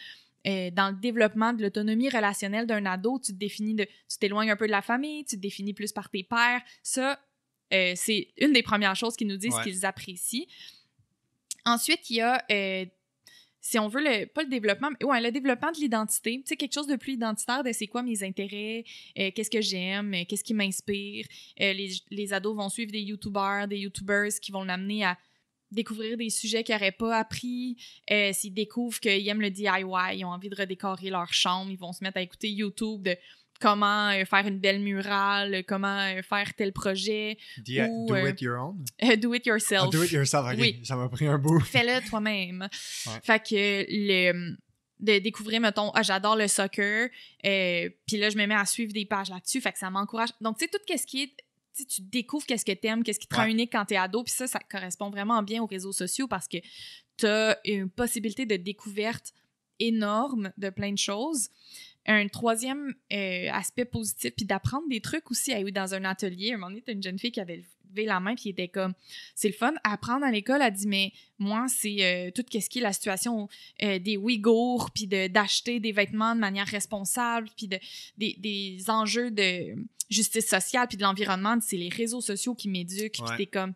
euh, dans le développement de l'autonomie relationnelle d'un ado, tu te définis de, tu t'éloignes un peu de la famille, tu te définis plus par tes pères. Ça, euh, c'est une des premières choses qu'ils nous disent qu'ils apprécient. Ensuite, il y a, euh, si on veut, le, pas le développement, mais ouais, le développement de l'identité. Tu sais, quelque chose de plus identitaire, de c'est quoi mes intérêts, qu'est-ce que j'aime, qu'est-ce qui m'inspire. Les, les, ados vont suivre des YouTubers, des YouTubers qui vont l'amener à découvrir des sujets qu'ils n'auraient pas appris. Euh, s'ils découvrent qu'ils aiment le DIY, ils ont envie de redécorer leur chambre, ils vont se mettre à écouter YouTube de comment euh, faire une belle murale, euh, comment faire tel projet. Do, it your own? do it yourself. Ah, do it yourself, ça m'a pris un bout. Fais-le toi-même. Fait que le de découvrir, mettons, ah, j'adore le soccer, puis là, je me mets à suivre des pages là-dessus, fait que ça m'encourage. Donc, tu sais, tout ce qui est tu, tu découvres qu'est-ce que t'aimes, qu'est-ce qui te rend unique quand t'es ado. Puis ça, ça correspond vraiment bien aux réseaux sociaux parce que t'as une possibilité de découverte énorme de plein de choses. Un troisième euh, aspect positif, puis d'apprendre des trucs aussi. dans un atelier, à un moment donné, t'as une jeune fille qui avait le la main, puis il était comme, c'est le fun apprendre à l'école. a dit, mais moi, c'est euh, tout ce qui est la situation euh, des Ouïghours, puis d'acheter des vêtements de manière responsable, puis de, des, enjeux de justice sociale, puis de l'environnement. C'est les réseaux sociaux qui m'éduquent. Puis t'es comme,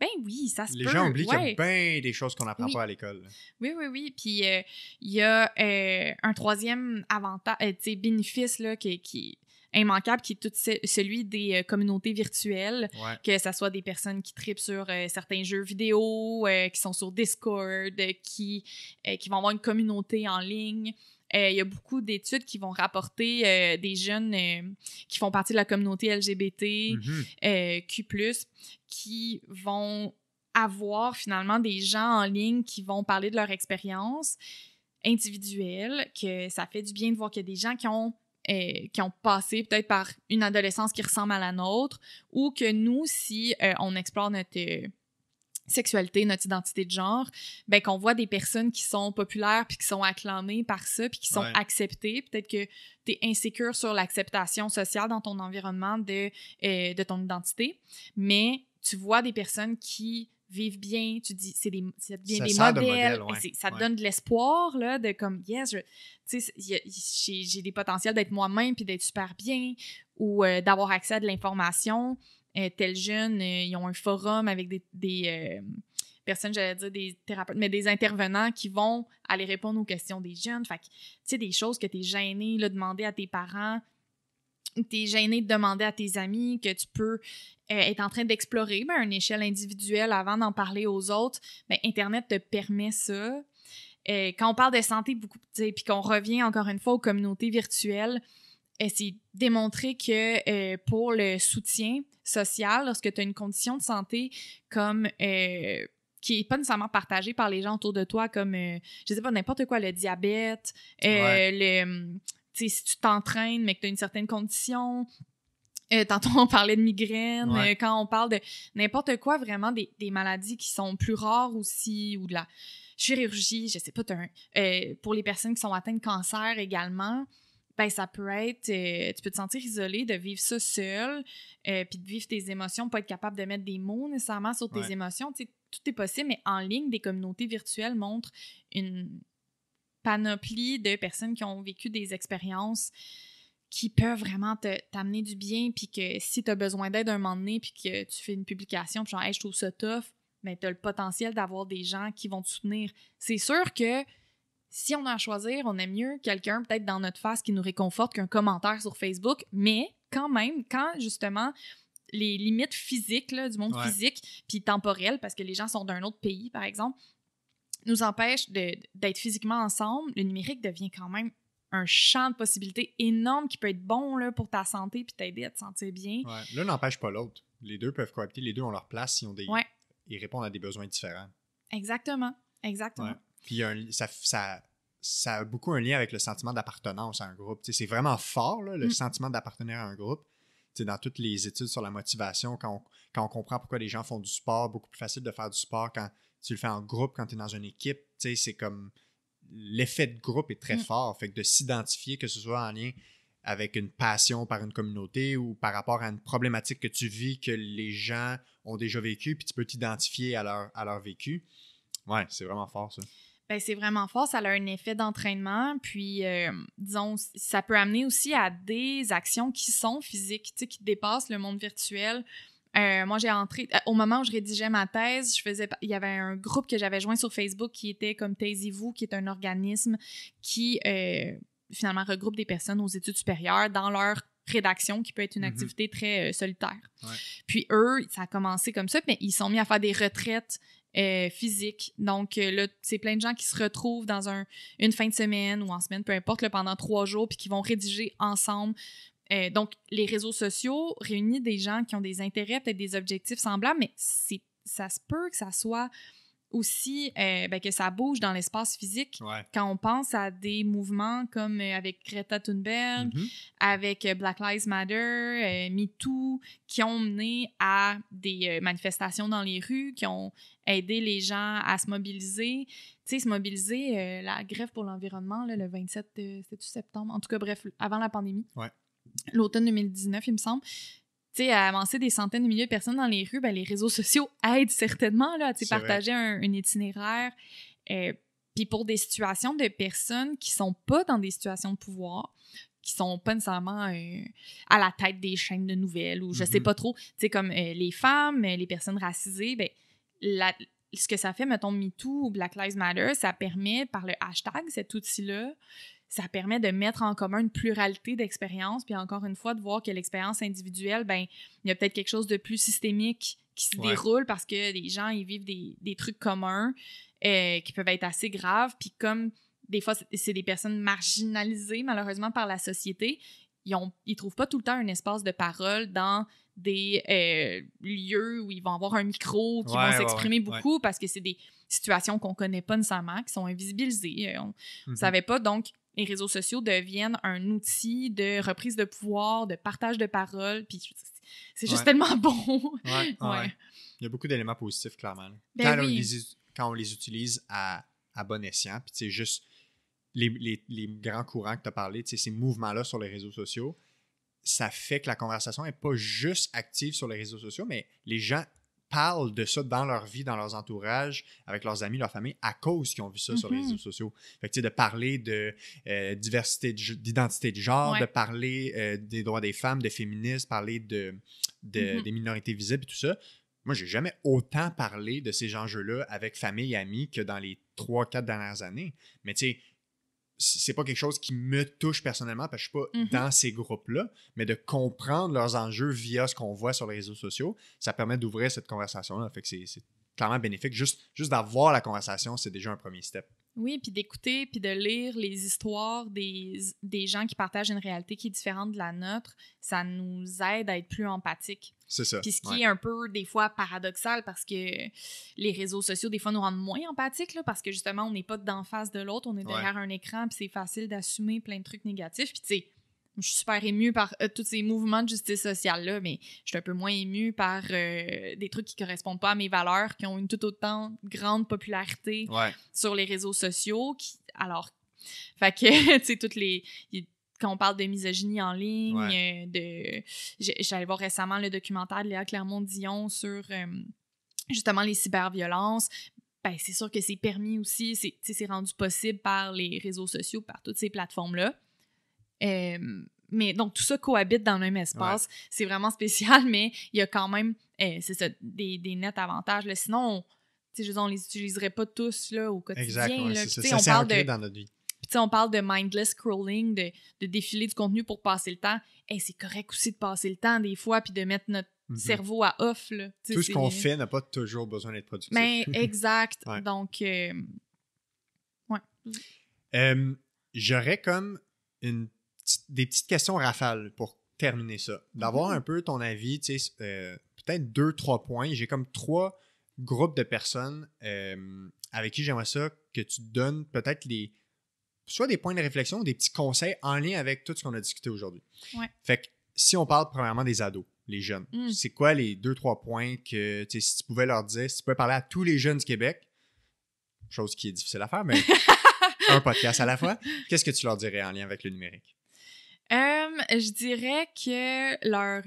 ben oui, ça se Les gens oublient qu'il y a bien des choses qu'on n'apprend pas à l'école. Oui, oui, oui. Puis euh, il y a un troisième avantage, euh, bénéfice là, qui, qui, immanquable qui est tout celui des euh, communautés virtuelles, que ce soit des personnes qui tripent sur euh, certains jeux vidéo, euh, qui sont sur Discord, qui, qui vont avoir une communauté en ligne. Il y a beaucoup d'études qui vont rapporter des jeunes qui font partie de la communauté LGBT, mhm. Q, qui vont avoir finalement des gens en ligne qui vont parler de leur expérience individuelle, que ça fait du bien de voir qu'il y a des gens qui ont euh, qui ont passé peut-être par une adolescence qui ressemble à la nôtre, ou que nous, si euh, on explore notre euh, sexualité, notre identité de genre, ben qu'on voit des personnes qui sont populaires puis qui sont acclamées par ça puis qui sont acceptées. Peut-être que tu es insécure sur l'acceptation sociale dans ton environnement de, de ton identité, mais tu vois des personnes qui vivent bien, tu dis, c'est des, ça des modèles, ça te donne de l'espoir, là, de comme, yes, tu sais, j'ai des potentiels d'être moi-même puis d'être super bien ou euh, d'avoir accès à de l'information. Euh, tel jeune, euh, ils ont un forum avec des, personnes, j'allais dire des thérapeutes, mais des intervenants qui vont aller répondre aux questions des jeunes. Fait que, tu sais, des choses que tu es gêné, là, demander à tes parents t'es gêné de demander à tes amis que tu peux euh, être en train d'explorer à ben, une échelle individuelle avant d'en parler aux autres, mais ben, Internet te permet ça. Euh, quand on parle de santé, beaucoup, puis qu'on revient encore une fois aux communautés virtuelles, euh, c'est démontré que pour le soutien social, lorsque tu as une condition de santé comme qui n'est pas nécessairement partagée par les gens autour de toi, comme, je sais pas, n'importe quoi, le diabète, le hum, si tu t'entraînes, mais que tu as une certaine condition. Euh, tantôt, on parlait de migraine. Euh, quand on parle de n'importe quoi, vraiment, des, maladies qui sont plus rares aussi, ou de la chirurgie, je sais pas, euh, pour les personnes qui sont atteintes de cancer également, ben ça peut être, tu peux te sentir isolé de vivre ça seul, puis de vivre tes émotions, pas être capable de mettre des mots nécessairement sur tes émotions. tout est possible, mais en ligne, des communautés virtuelles montrent une, panoplie de personnes qui ont vécu des expériences qui peuvent vraiment t'amener du bien, puis que si tu as besoin d'aide un moment donné, puis que tu fais une publication, puis genre, je trouve ça tough, mais tu as le potentiel d'avoir des gens qui vont te soutenir. C'est sûr que si on a à choisir, on aime mieux quelqu'un peut-être dans notre face qui nous réconforte qu'un commentaire sur Facebook, mais quand même, quand justement les limites physiques du monde physique puis temporel parce que les gens sont d'un autre pays par exemple nous empêche d'être physiquement ensemble, le numérique devient quand même un champ de possibilités énorme qui peut être bon là, pour ta santé puis t'aider à te sentir bien. L'un n'empêche pas l'autre. Les deux peuvent cohabiter, les deux ont leur place, ils, ont des... ils répondent à des besoins différents. Exactement, exactement. Puis ça, ça, a beaucoup un lien avec le sentiment d'appartenance à un groupe. c'est vraiment fort, le mm. sentiment d'appartenir à un groupe. dans toutes les études sur la motivation, quand quand on comprend pourquoi les gens font du sport, beaucoup plus facile de faire du sport quand tu le fais en groupe quand tu es dans une équipe. Tu sais, c'est comme l'effet de groupe est très mm. fort. Fait que de s'identifier, que ce soit en lien avec une passion par une communauté ou par rapport à une problématique que tu vis, que les gens ont déjà vécu, puis tu peux t'identifier à leur, vécu. Ouais, c'est vraiment fort, ça. Ben, c'est vraiment fort, ça a un effet d'entraînement, puis euh, disons, ça peut amener aussi à des actions qui sont physiques, qui dépassent le monde virtuel. Euh, moi, j'ai entré. Euh, au moment où je rédigeais ma thèse, je faisais. Il y avait un groupe que j'avais joint sur Facebook qui était comme Taisez-vous, qui est un organisme qui euh, finalement regroupe des personnes aux études supérieures dans leur rédaction, qui peut être une mm-hmm. activité très solitaire. Puis eux, ça a commencé comme ça, mais ils sont mis à faire des retraites. physiques. Donc, là, c'est plein de gens qui se retrouvent dans un, une fin de semaine ou en semaine, peu importe, le pendant trois jours, puis qui vont rédiger ensemble euh, donc, les réseaux sociaux réunissent des gens qui ont des intérêts, peut-être des objectifs semblables, mais ça se peut que ça soit aussi euh, ben, que ça bouge dans l'espace physique. Quand on pense à des mouvements comme euh, avec Greta Thunberg, mm-hmm. avec Black Lives Matter, MeToo, qui ont mené à des manifestations dans les rues, qui ont aidé les gens à se mobiliser. Tu sais, se mobiliser, la grève pour l'environnement, le 27 septembre, en tout cas, bref, avant la pandémie. Ouais l'automne 2019, il me semble, tu sais, à avancer des centaines de milliers de personnes dans les rues, ben, les réseaux sociaux aident certainement là, à partager un, itinéraire. Euh, puis pour des situations de personnes qui sont pas dans des situations de pouvoir, qui sont pas nécessairement euh, à la tête des chaînes de nouvelles ou je ne sais mm-hmm. pas trop, tu sais, comme euh, les femmes, les personnes racisées, ben, ce que ça fait, mettons, MeToo ou Black Lives Matter, ça permet par le hashtag, cet outil-là, ça permet de mettre en commun une pluralité d'expériences, puis encore une fois, de voir que l'expérience individuelle, ben il y a peut-être quelque chose de plus systémique qui se déroule parce que les gens, ils vivent des, trucs communs euh, qui peuvent être assez graves, puis comme des fois, c'est des personnes marginalisées, malheureusement, par la société, ils ne ils trouvent pas tout le temps un espace de parole dans des euh, lieux où ils vont avoir un micro, qui vont s'exprimer beaucoup parce que c'est des situations qu'on connaît pas nécessairement, qui sont invisibilisées. Euh, on mhm. savait pas. Donc, les réseaux sociaux deviennent un outil de reprise de pouvoir, de partage de paroles, puis c'est juste tellement bon. Il y a beaucoup d'éléments positifs, clairement. Ben quand, on les, utilise à, bon escient, puis c'est juste les, les, grands courants que tu as parlé, ces mouvements-là sur les réseaux sociaux, ça fait que la conversation n'est pas juste active sur les réseaux sociaux, mais les gens parlent de ça dans leur vie, dans leurs entourages, avec leurs amis, leur famille, à cause qu'ils ont vu ça sur les mhm. réseaux sociaux. Fait que, de parler de euh, diversité, d'identité de, genre, de parler euh, des droits des femmes, de féministes, parler de, mhm. des minorités visibles et tout ça. Moi, j'ai jamais autant parlé de ces enjeux-là avec famille et amis que dans les trois, quatre dernières années. Mais tu sais, c'est pas quelque chose qui me touche personnellement parce que je suis pas mhm. dans ces groupes-là, mais de comprendre leurs enjeux via ce qu'on voit sur les réseaux sociaux, ça permet d'ouvrir cette conversation-là. Fait que c'est clairement bénéfique. Juste, d'avoir la conversation, c'est déjà un premier step. Oui, puis d'écouter, puis de lire les histoires des, des gens qui partagent une réalité qui est différente de la nôtre, ça nous aide à être plus empathique. C'est Puis ce qui est un peu, des fois, paradoxal parce que les réseaux sociaux, des fois, nous rendent moins empathiques, parce que justement, on n'est pas d'en face de l'autre, on est derrière un écran, puis c'est facile d'assumer plein de trucs négatifs. Puis tu sais, je suis super émue par euh, tous ces mouvements de justice sociale-là, mais je suis un peu moins émue par euh, des trucs qui correspondent pas à mes valeurs, qui ont une tout autant grande popularité sur les réseaux sociaux, qui, alors fait que, tu sais, toutes les quand on parle de misogynie en ligne, euh, de j'allais voir récemment le documentaire de Léa Clermont-Dion sur euh, justement les cyberviolences. Ben, c'est sûr que c'est permis aussi, c'est rendu possible par les réseaux sociaux, par toutes ces plateformes-là. Euh, mais donc tout ça cohabite dans le même espace. C'est vraiment spécial, mais il y a quand même c'est des, nets avantages. Sinon, on, je on les utiliserait pas tous là, au quotidien. Exactement, on dans notre vie tu on parle de mindless scrolling, de, de défiler du contenu pour passer le temps. Eh, c'est correct aussi de passer le temps des fois, puis de mettre notre mhm. cerveau à off. Là. Tout ce qu'on fait n'a pas toujours besoin d'être productif. Mais exact. Donc, euh, ouais. J'aurais comme une des petites questions rafales pour terminer ça. D'avoir mhm. un peu ton avis, tu sais, euh, peut-être deux, trois points. J'ai comme trois groupes de personnes avec qui j'aimerais ça que tu donnes peut-être les, soit des points de réflexion, ou des petits conseils en lien avec tout ce qu'on a discuté aujourd'hui. Fait que si on parle premièrement des ados, les jeunes, mm. c'est quoi les deux, trois points que si tu pouvais leur dire, si tu pouvais parler à tous les jeunes du Québec, chose qui est difficile à faire, mais un podcast à la fois, qu'est-ce que tu leur dirais en lien avec le numérique? Euh, je dirais que leur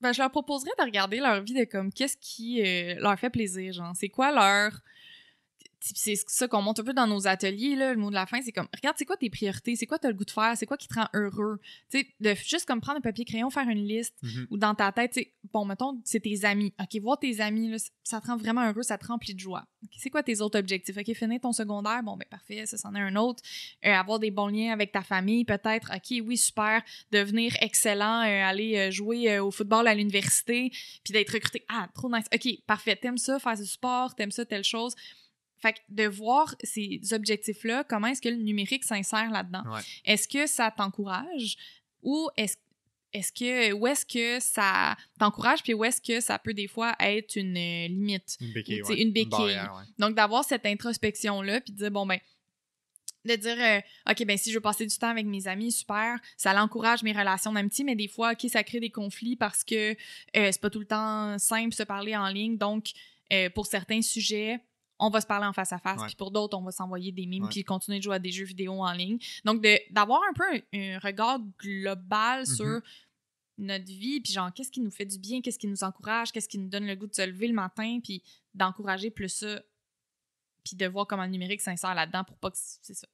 ben, je leur proposerais de regarder leur vie de comme qu'est-ce qui euh, leur fait plaisir, genre. C'est quoi leur c'est ça qu'on monte un peu dans nos ateliers, le mot de la fin, c'est comme, regarde, c'est quoi tes priorités, c'est quoi t'as le goût de faire, c'est quoi qui te rend heureux. Tu sais, juste comme prendre un papier crayon, faire une liste, mm-hmm. ou dans ta tête, bon, mettons, c'est tes amis. OK, voir tes amis, ça te rend vraiment heureux, ça te remplit de joie. c'est quoi tes autres objectifs? OK, finir ton secondaire, bon, ben parfait, ça, c'en est un autre. Euh, avoir des bons liens avec ta famille, peut-être. OK, oui, super. Devenir excellent, euh, aller euh, jouer au football à l'université, puis d'être recruté. Ah, trop nice. OK, parfait, t'aimes ça, faire du sport, t'aimes ça, telle chose. Fait que de voir ces objectifs-là, comment est-ce que le numérique s'insère là-dedans? Est-ce que ça t'encourage ou est-ce est-ce que où est-ce que ça t'encourage puis où est-ce que ça peut des fois être une euh, limite une béquille, ouais. une béquille. donc d'avoir cette introspection là puis de dire bon ben de dire euh, ok ben si je veux passer du temps avec mes amis super ça l'encourage mes relations d'amitié mais des fois ok ça crée des conflits parce que euh, c'est pas tout le temps simple se parler en ligne donc pour certains sujets on va se parler en face à face. Puis pour d'autres, on va s'envoyer des mimes puis continuer de jouer à des jeux vidéo en ligne. Donc, d'avoir un peu un, regard global mm-hmm. sur notre vie, puis genre, qu'est-ce qui nous fait du bien, qu'est-ce qui nous encourage, qu'est-ce qui nous donne le goût de se lever le matin, puis d'encourager plus ça, puis de voir comment le numérique s'insère là-dedans pour pas que c'est ça,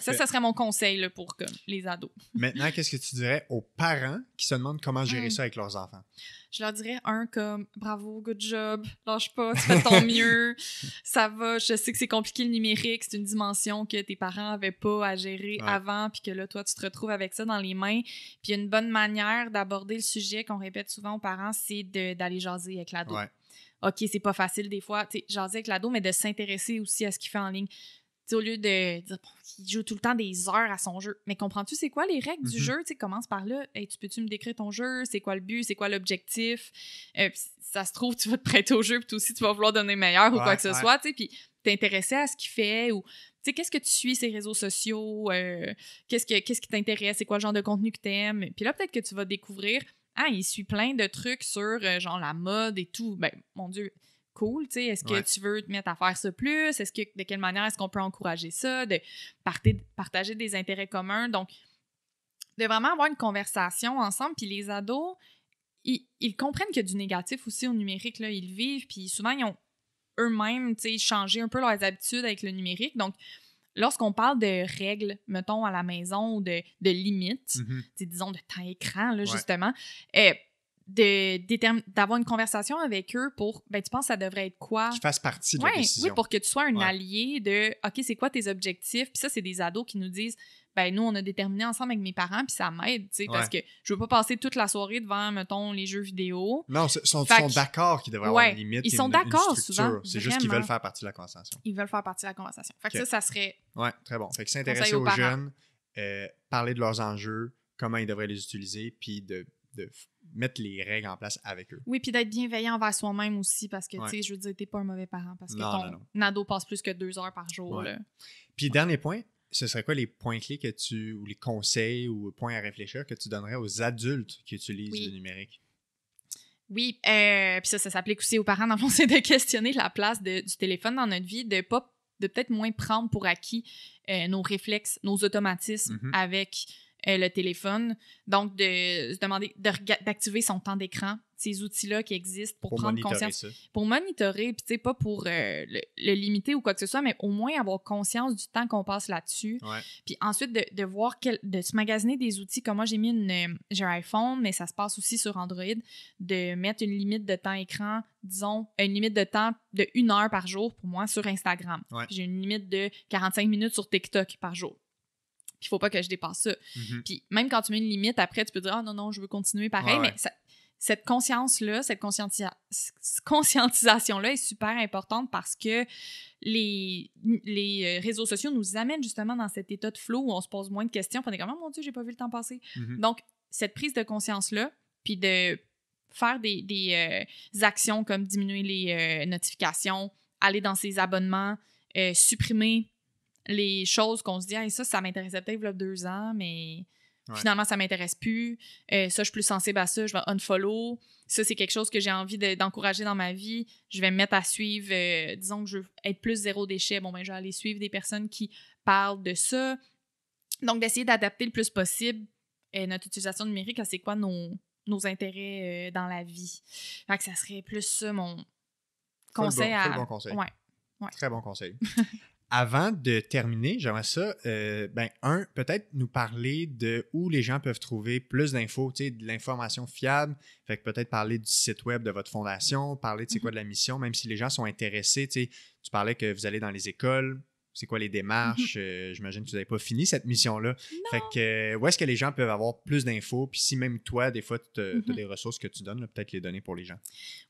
ça, ça serait mon conseil pour comme, les ados. Maintenant, qu'est-ce que tu dirais aux parents qui se demandent comment gérer hmm. ça avec leurs enfants? Je leur dirais, un, comme bravo, good job, lâche pas, tu fais ton mieux, ça va, je sais que c'est compliqué le numérique, c'est une dimension que tes parents n'avaient pas à gérer avant, puis que là, toi, tu te retrouves avec ça dans les mains. Puis une bonne manière d'aborder le sujet qu'on répète souvent aux parents, c'est d'aller jaser avec l'ado. OK, c'est pas facile des fois, jaser avec l'ado, mais de s'intéresser aussi à ce qu'il fait en ligne au lieu de dire qu'il joue tout le temps des heures à son jeu. Mais comprends-tu c'est quoi les règles du mhm. jeu? Tu commence par là. et tu peux-tu me décrire ton jeu? C'est quoi le but? C'est quoi l'objectif? Euh, ça se trouve, tu vas te prêter au jeu, puis toi aussi, tu vas vouloir donner meilleur ou quoi que ce soit. soit. Puis intéressé à ce qu'il fait ou qu'est-ce que tu suis ces réseaux sociaux, euh, qu'est-ce, que, qu'est-ce qui t'intéresse, c'est quoi le genre de contenu que tu t'aimes. Puis là, peut-être que tu vas découvrir, ah, il suit plein de trucs sur, euh, genre, la mode et tout. Ben, mon Dieu, cool, tu sais, est-ce que tu veux te mettre à faire ça plus? Est-ce que de quelle manière est-ce qu'on peut encourager ça, de partager des intérêts communs? Donc, de vraiment avoir une conversation ensemble, puis les ados, ils, comprennent qu'il y a du négatif aussi au numérique, là, ils vivent, puis souvent, ils ont eux-mêmes, tu sais, changé un peu leurs habitudes avec le numérique, donc lorsqu'on parle de règles, mettons, à la maison, de, limites, mm-hmm. disons de temps écran, là, justement, eh, d'avoir une conversation avec eux pour ben tu penses que ça devrait être quoi je fasse partie de la décision. oui pour que tu sois un allié de OK c'est quoi tes objectifs puis ça c'est des ados qui nous disent ben nous on a déterminé ensemble avec mes parents puis ça m'aide tu sais parce que je veux pas passer toute la soirée devant mettons les jeux vidéo non ils sont, d'accord qu'ils devraient avoir une limite ils sont d'accord souvent c'est juste qu'ils veulent faire partie de la conversation ils veulent faire partie de la conversation fait que ça ça serait Oui, très bon fait que s'intéresser aux, jeunes euh, parler de leurs enjeux comment ils devraient les utiliser puis de mettre les règles en place avec eux. Oui, puis d'être bienveillant envers soi-même aussi, parce que, tu sais, je veux dire, t'es pas un mauvais parent, parce que ton ado passe plus que deux heures par jour. Puis, dernier point, ce serait quoi les points clés que tu, ou les conseils ou points à réfléchir que tu donnerais aux adultes qui utilisent le numérique? Oui, euh, puis ça, ça s'applique aussi aux parents, dans le fond, c'est de questionner la place du téléphone dans notre vie, de pas de peut-être moins prendre pour acquis euh, nos réflexes, nos automatismes mm-hmm. avec euh, le téléphone. Donc, de se demander d'activer son temps d'écran, ces outils-là qui existent pour, prendre conscience. Pour monitorer, puis tu pas pour euh, le, limiter ou quoi que ce soit, mais au moins avoir conscience du temps qu'on passe là-dessus. Puis ensuite, de, voir, quel, de se magasiner des outils. Comme moi, j'ai mis une. Euh, j'ai un iPhone, mais ça se passe aussi sur Android, de mettre une limite de temps écran, disons, une limite de temps de une heure par jour pour moi sur Instagram. J'ai une limite de 45 minutes sur TikTok par jour. Il ne faut pas que je dépasse ça. Mm-hmm. Puis même quand tu mets une limite, après, tu peux dire, ah, non, non, je veux continuer pareil, mais cette conscience-là, cette conscientisation-là est super importante parce que les, euh, réseaux sociaux nous amènent justement dans cet état de flow où on se pose moins de questions, on est comme, oh mon Dieu, j'ai pas vu le temps passer. Mm-hmm. Donc, cette prise de conscience-là, puis de faire des, euh, actions comme diminuer les euh, notifications, aller dans ses abonnements, supprimer les choses qu'on se dit, hey, ça, ça m'intéressait peut-être il y a deux ans, mais finalement, ça m'intéresse plus. Euh, ça, je suis plus sensible à ça, je vais unfollow. Ça, c'est quelque chose que j'ai envie d'encourager dans ma vie. Je vais me mettre à suivre, euh, disons que je veux être plus zéro déchet. Bon, ben, je vais aller suivre des personnes qui parlent de ça. Donc, d'essayer d'adapter le plus possible euh, notre utilisation numérique à c'est quoi nos, nos intérêts dans la vie. Fait ça serait plus ça mon conseil, à... bon conseil. Très bon conseil. avant de terminer, j'aimerais ça, euh, ben, un, peut-être nous parler de où les gens peuvent trouver plus d'infos, de l'information fiable. Fait que peut-être parler du site web de votre fondation, parler de mhm. quoi de la mission, même si les gens sont intéressés. Tu parlais que vous allez dans les écoles, c'est quoi les mmh démarches. Euh, j'imagine que tu n'avais pas fini cette mission-là. Fait que, où est-ce que les gens peuvent avoir plus d'infos? Puis si même toi, des fois, tu as mmh des ressources que tu donnes, peut-être les donner pour les gens.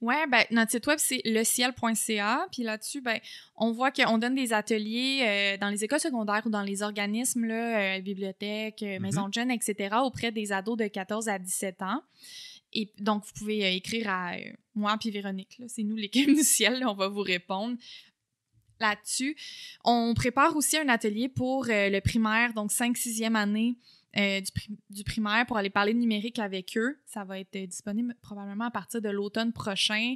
Ouais, ben, notre site web, c'est leciel.ca. Puis là-dessus, ben, on voit qu'on donne des ateliers euh, dans les écoles secondaires ou dans les organismes, là, euh, bibliothèques, mmh maisons de jeunes, etc., auprès des ados de 14 à 17 ans. Et donc, vous pouvez écrire à moi puis Véronique. C'est nous l'équipe du ciel. on va vous répondre là-dessus. On prépare aussi un atelier pour euh, le primaire, donc 5-6e année. Euh, du, primaire pour aller parler de numérique avec eux. Ça va être euh, disponible probablement à partir de l'automne prochain.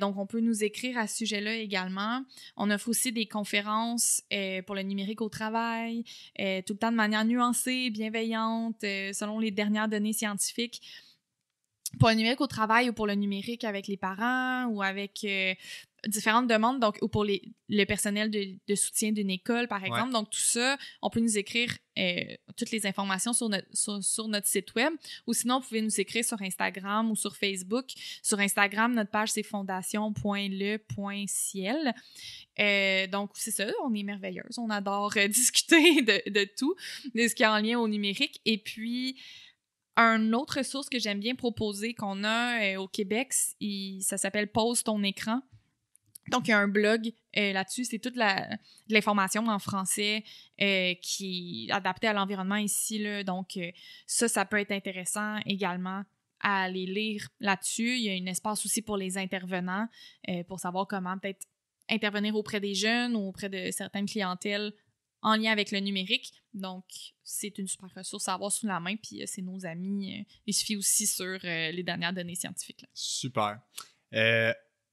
donc, on peut nous écrire à ce sujet-là également. On offre aussi des conférences pour le numérique au travail, tout le temps de manière nuancée, bienveillante, selon les dernières données scientifiques pour le numérique au travail ou pour le numérique avec les parents ou avec différentes demandes, donc, ou pour les, le personnel de, soutien d'une école, par exemple. Donc, tout ça, on peut nous écrire euh, toutes les informations sur notre, sur, notre site web. Ou sinon, vous pouvez nous écrire sur Instagram ou sur Facebook. Sur Instagram, notre page, c'est fondation.le.ciel. Euh, donc, c'est ça, on est merveilleuse. On adore euh, discuter de, tout, de ce qui est en lien au numérique. Et puis, une autre source que j'aime bien proposer qu'on a au Québec, ça s'appelle Pose ton écran. Donc, il y a un blog euh, là-dessus. C'est toute l'information en français euh, qui est adaptée à l'environnement ici. Là. Donc, euh, ça, ça peut être intéressant également à aller lire là-dessus. Il y a un espace aussi pour les intervenants pour savoir comment peut-être intervenir auprès des jeunes ou auprès de certaines clientèles en lien avec le numérique. Donc, c'est une super ressource à avoir sous la main. Puis, c'est nos amis. il suffit aussi sur les dernières données scientifiques. Super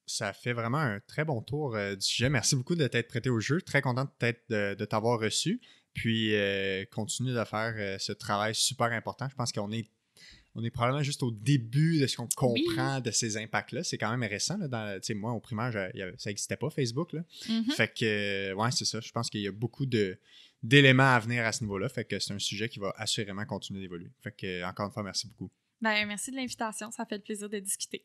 ça fait vraiment un très bon tour euh, du sujet. Merci beaucoup de t'être prêté au jeu. Très content de, t'avoir reçu. Puis euh, continue de faire euh, ce travail super important. Je pense qu'on est, on est probablement juste au début de ce qu'on comprend de ces impacts-là. C'est quand même récent. Là, moi, au primaire, ça n'existait pas, Facebook. Mm-hmm. Fait que, ouais, c'est ça. Je pense qu'il y a beaucoup d'éléments à venir à ce niveau-là. Fait que c'est un sujet qui va assurément continuer d'évoluer. Fait que, encore une fois, merci beaucoup. Ben, merci de l'invitation. Ça fait le plaisir de discuter.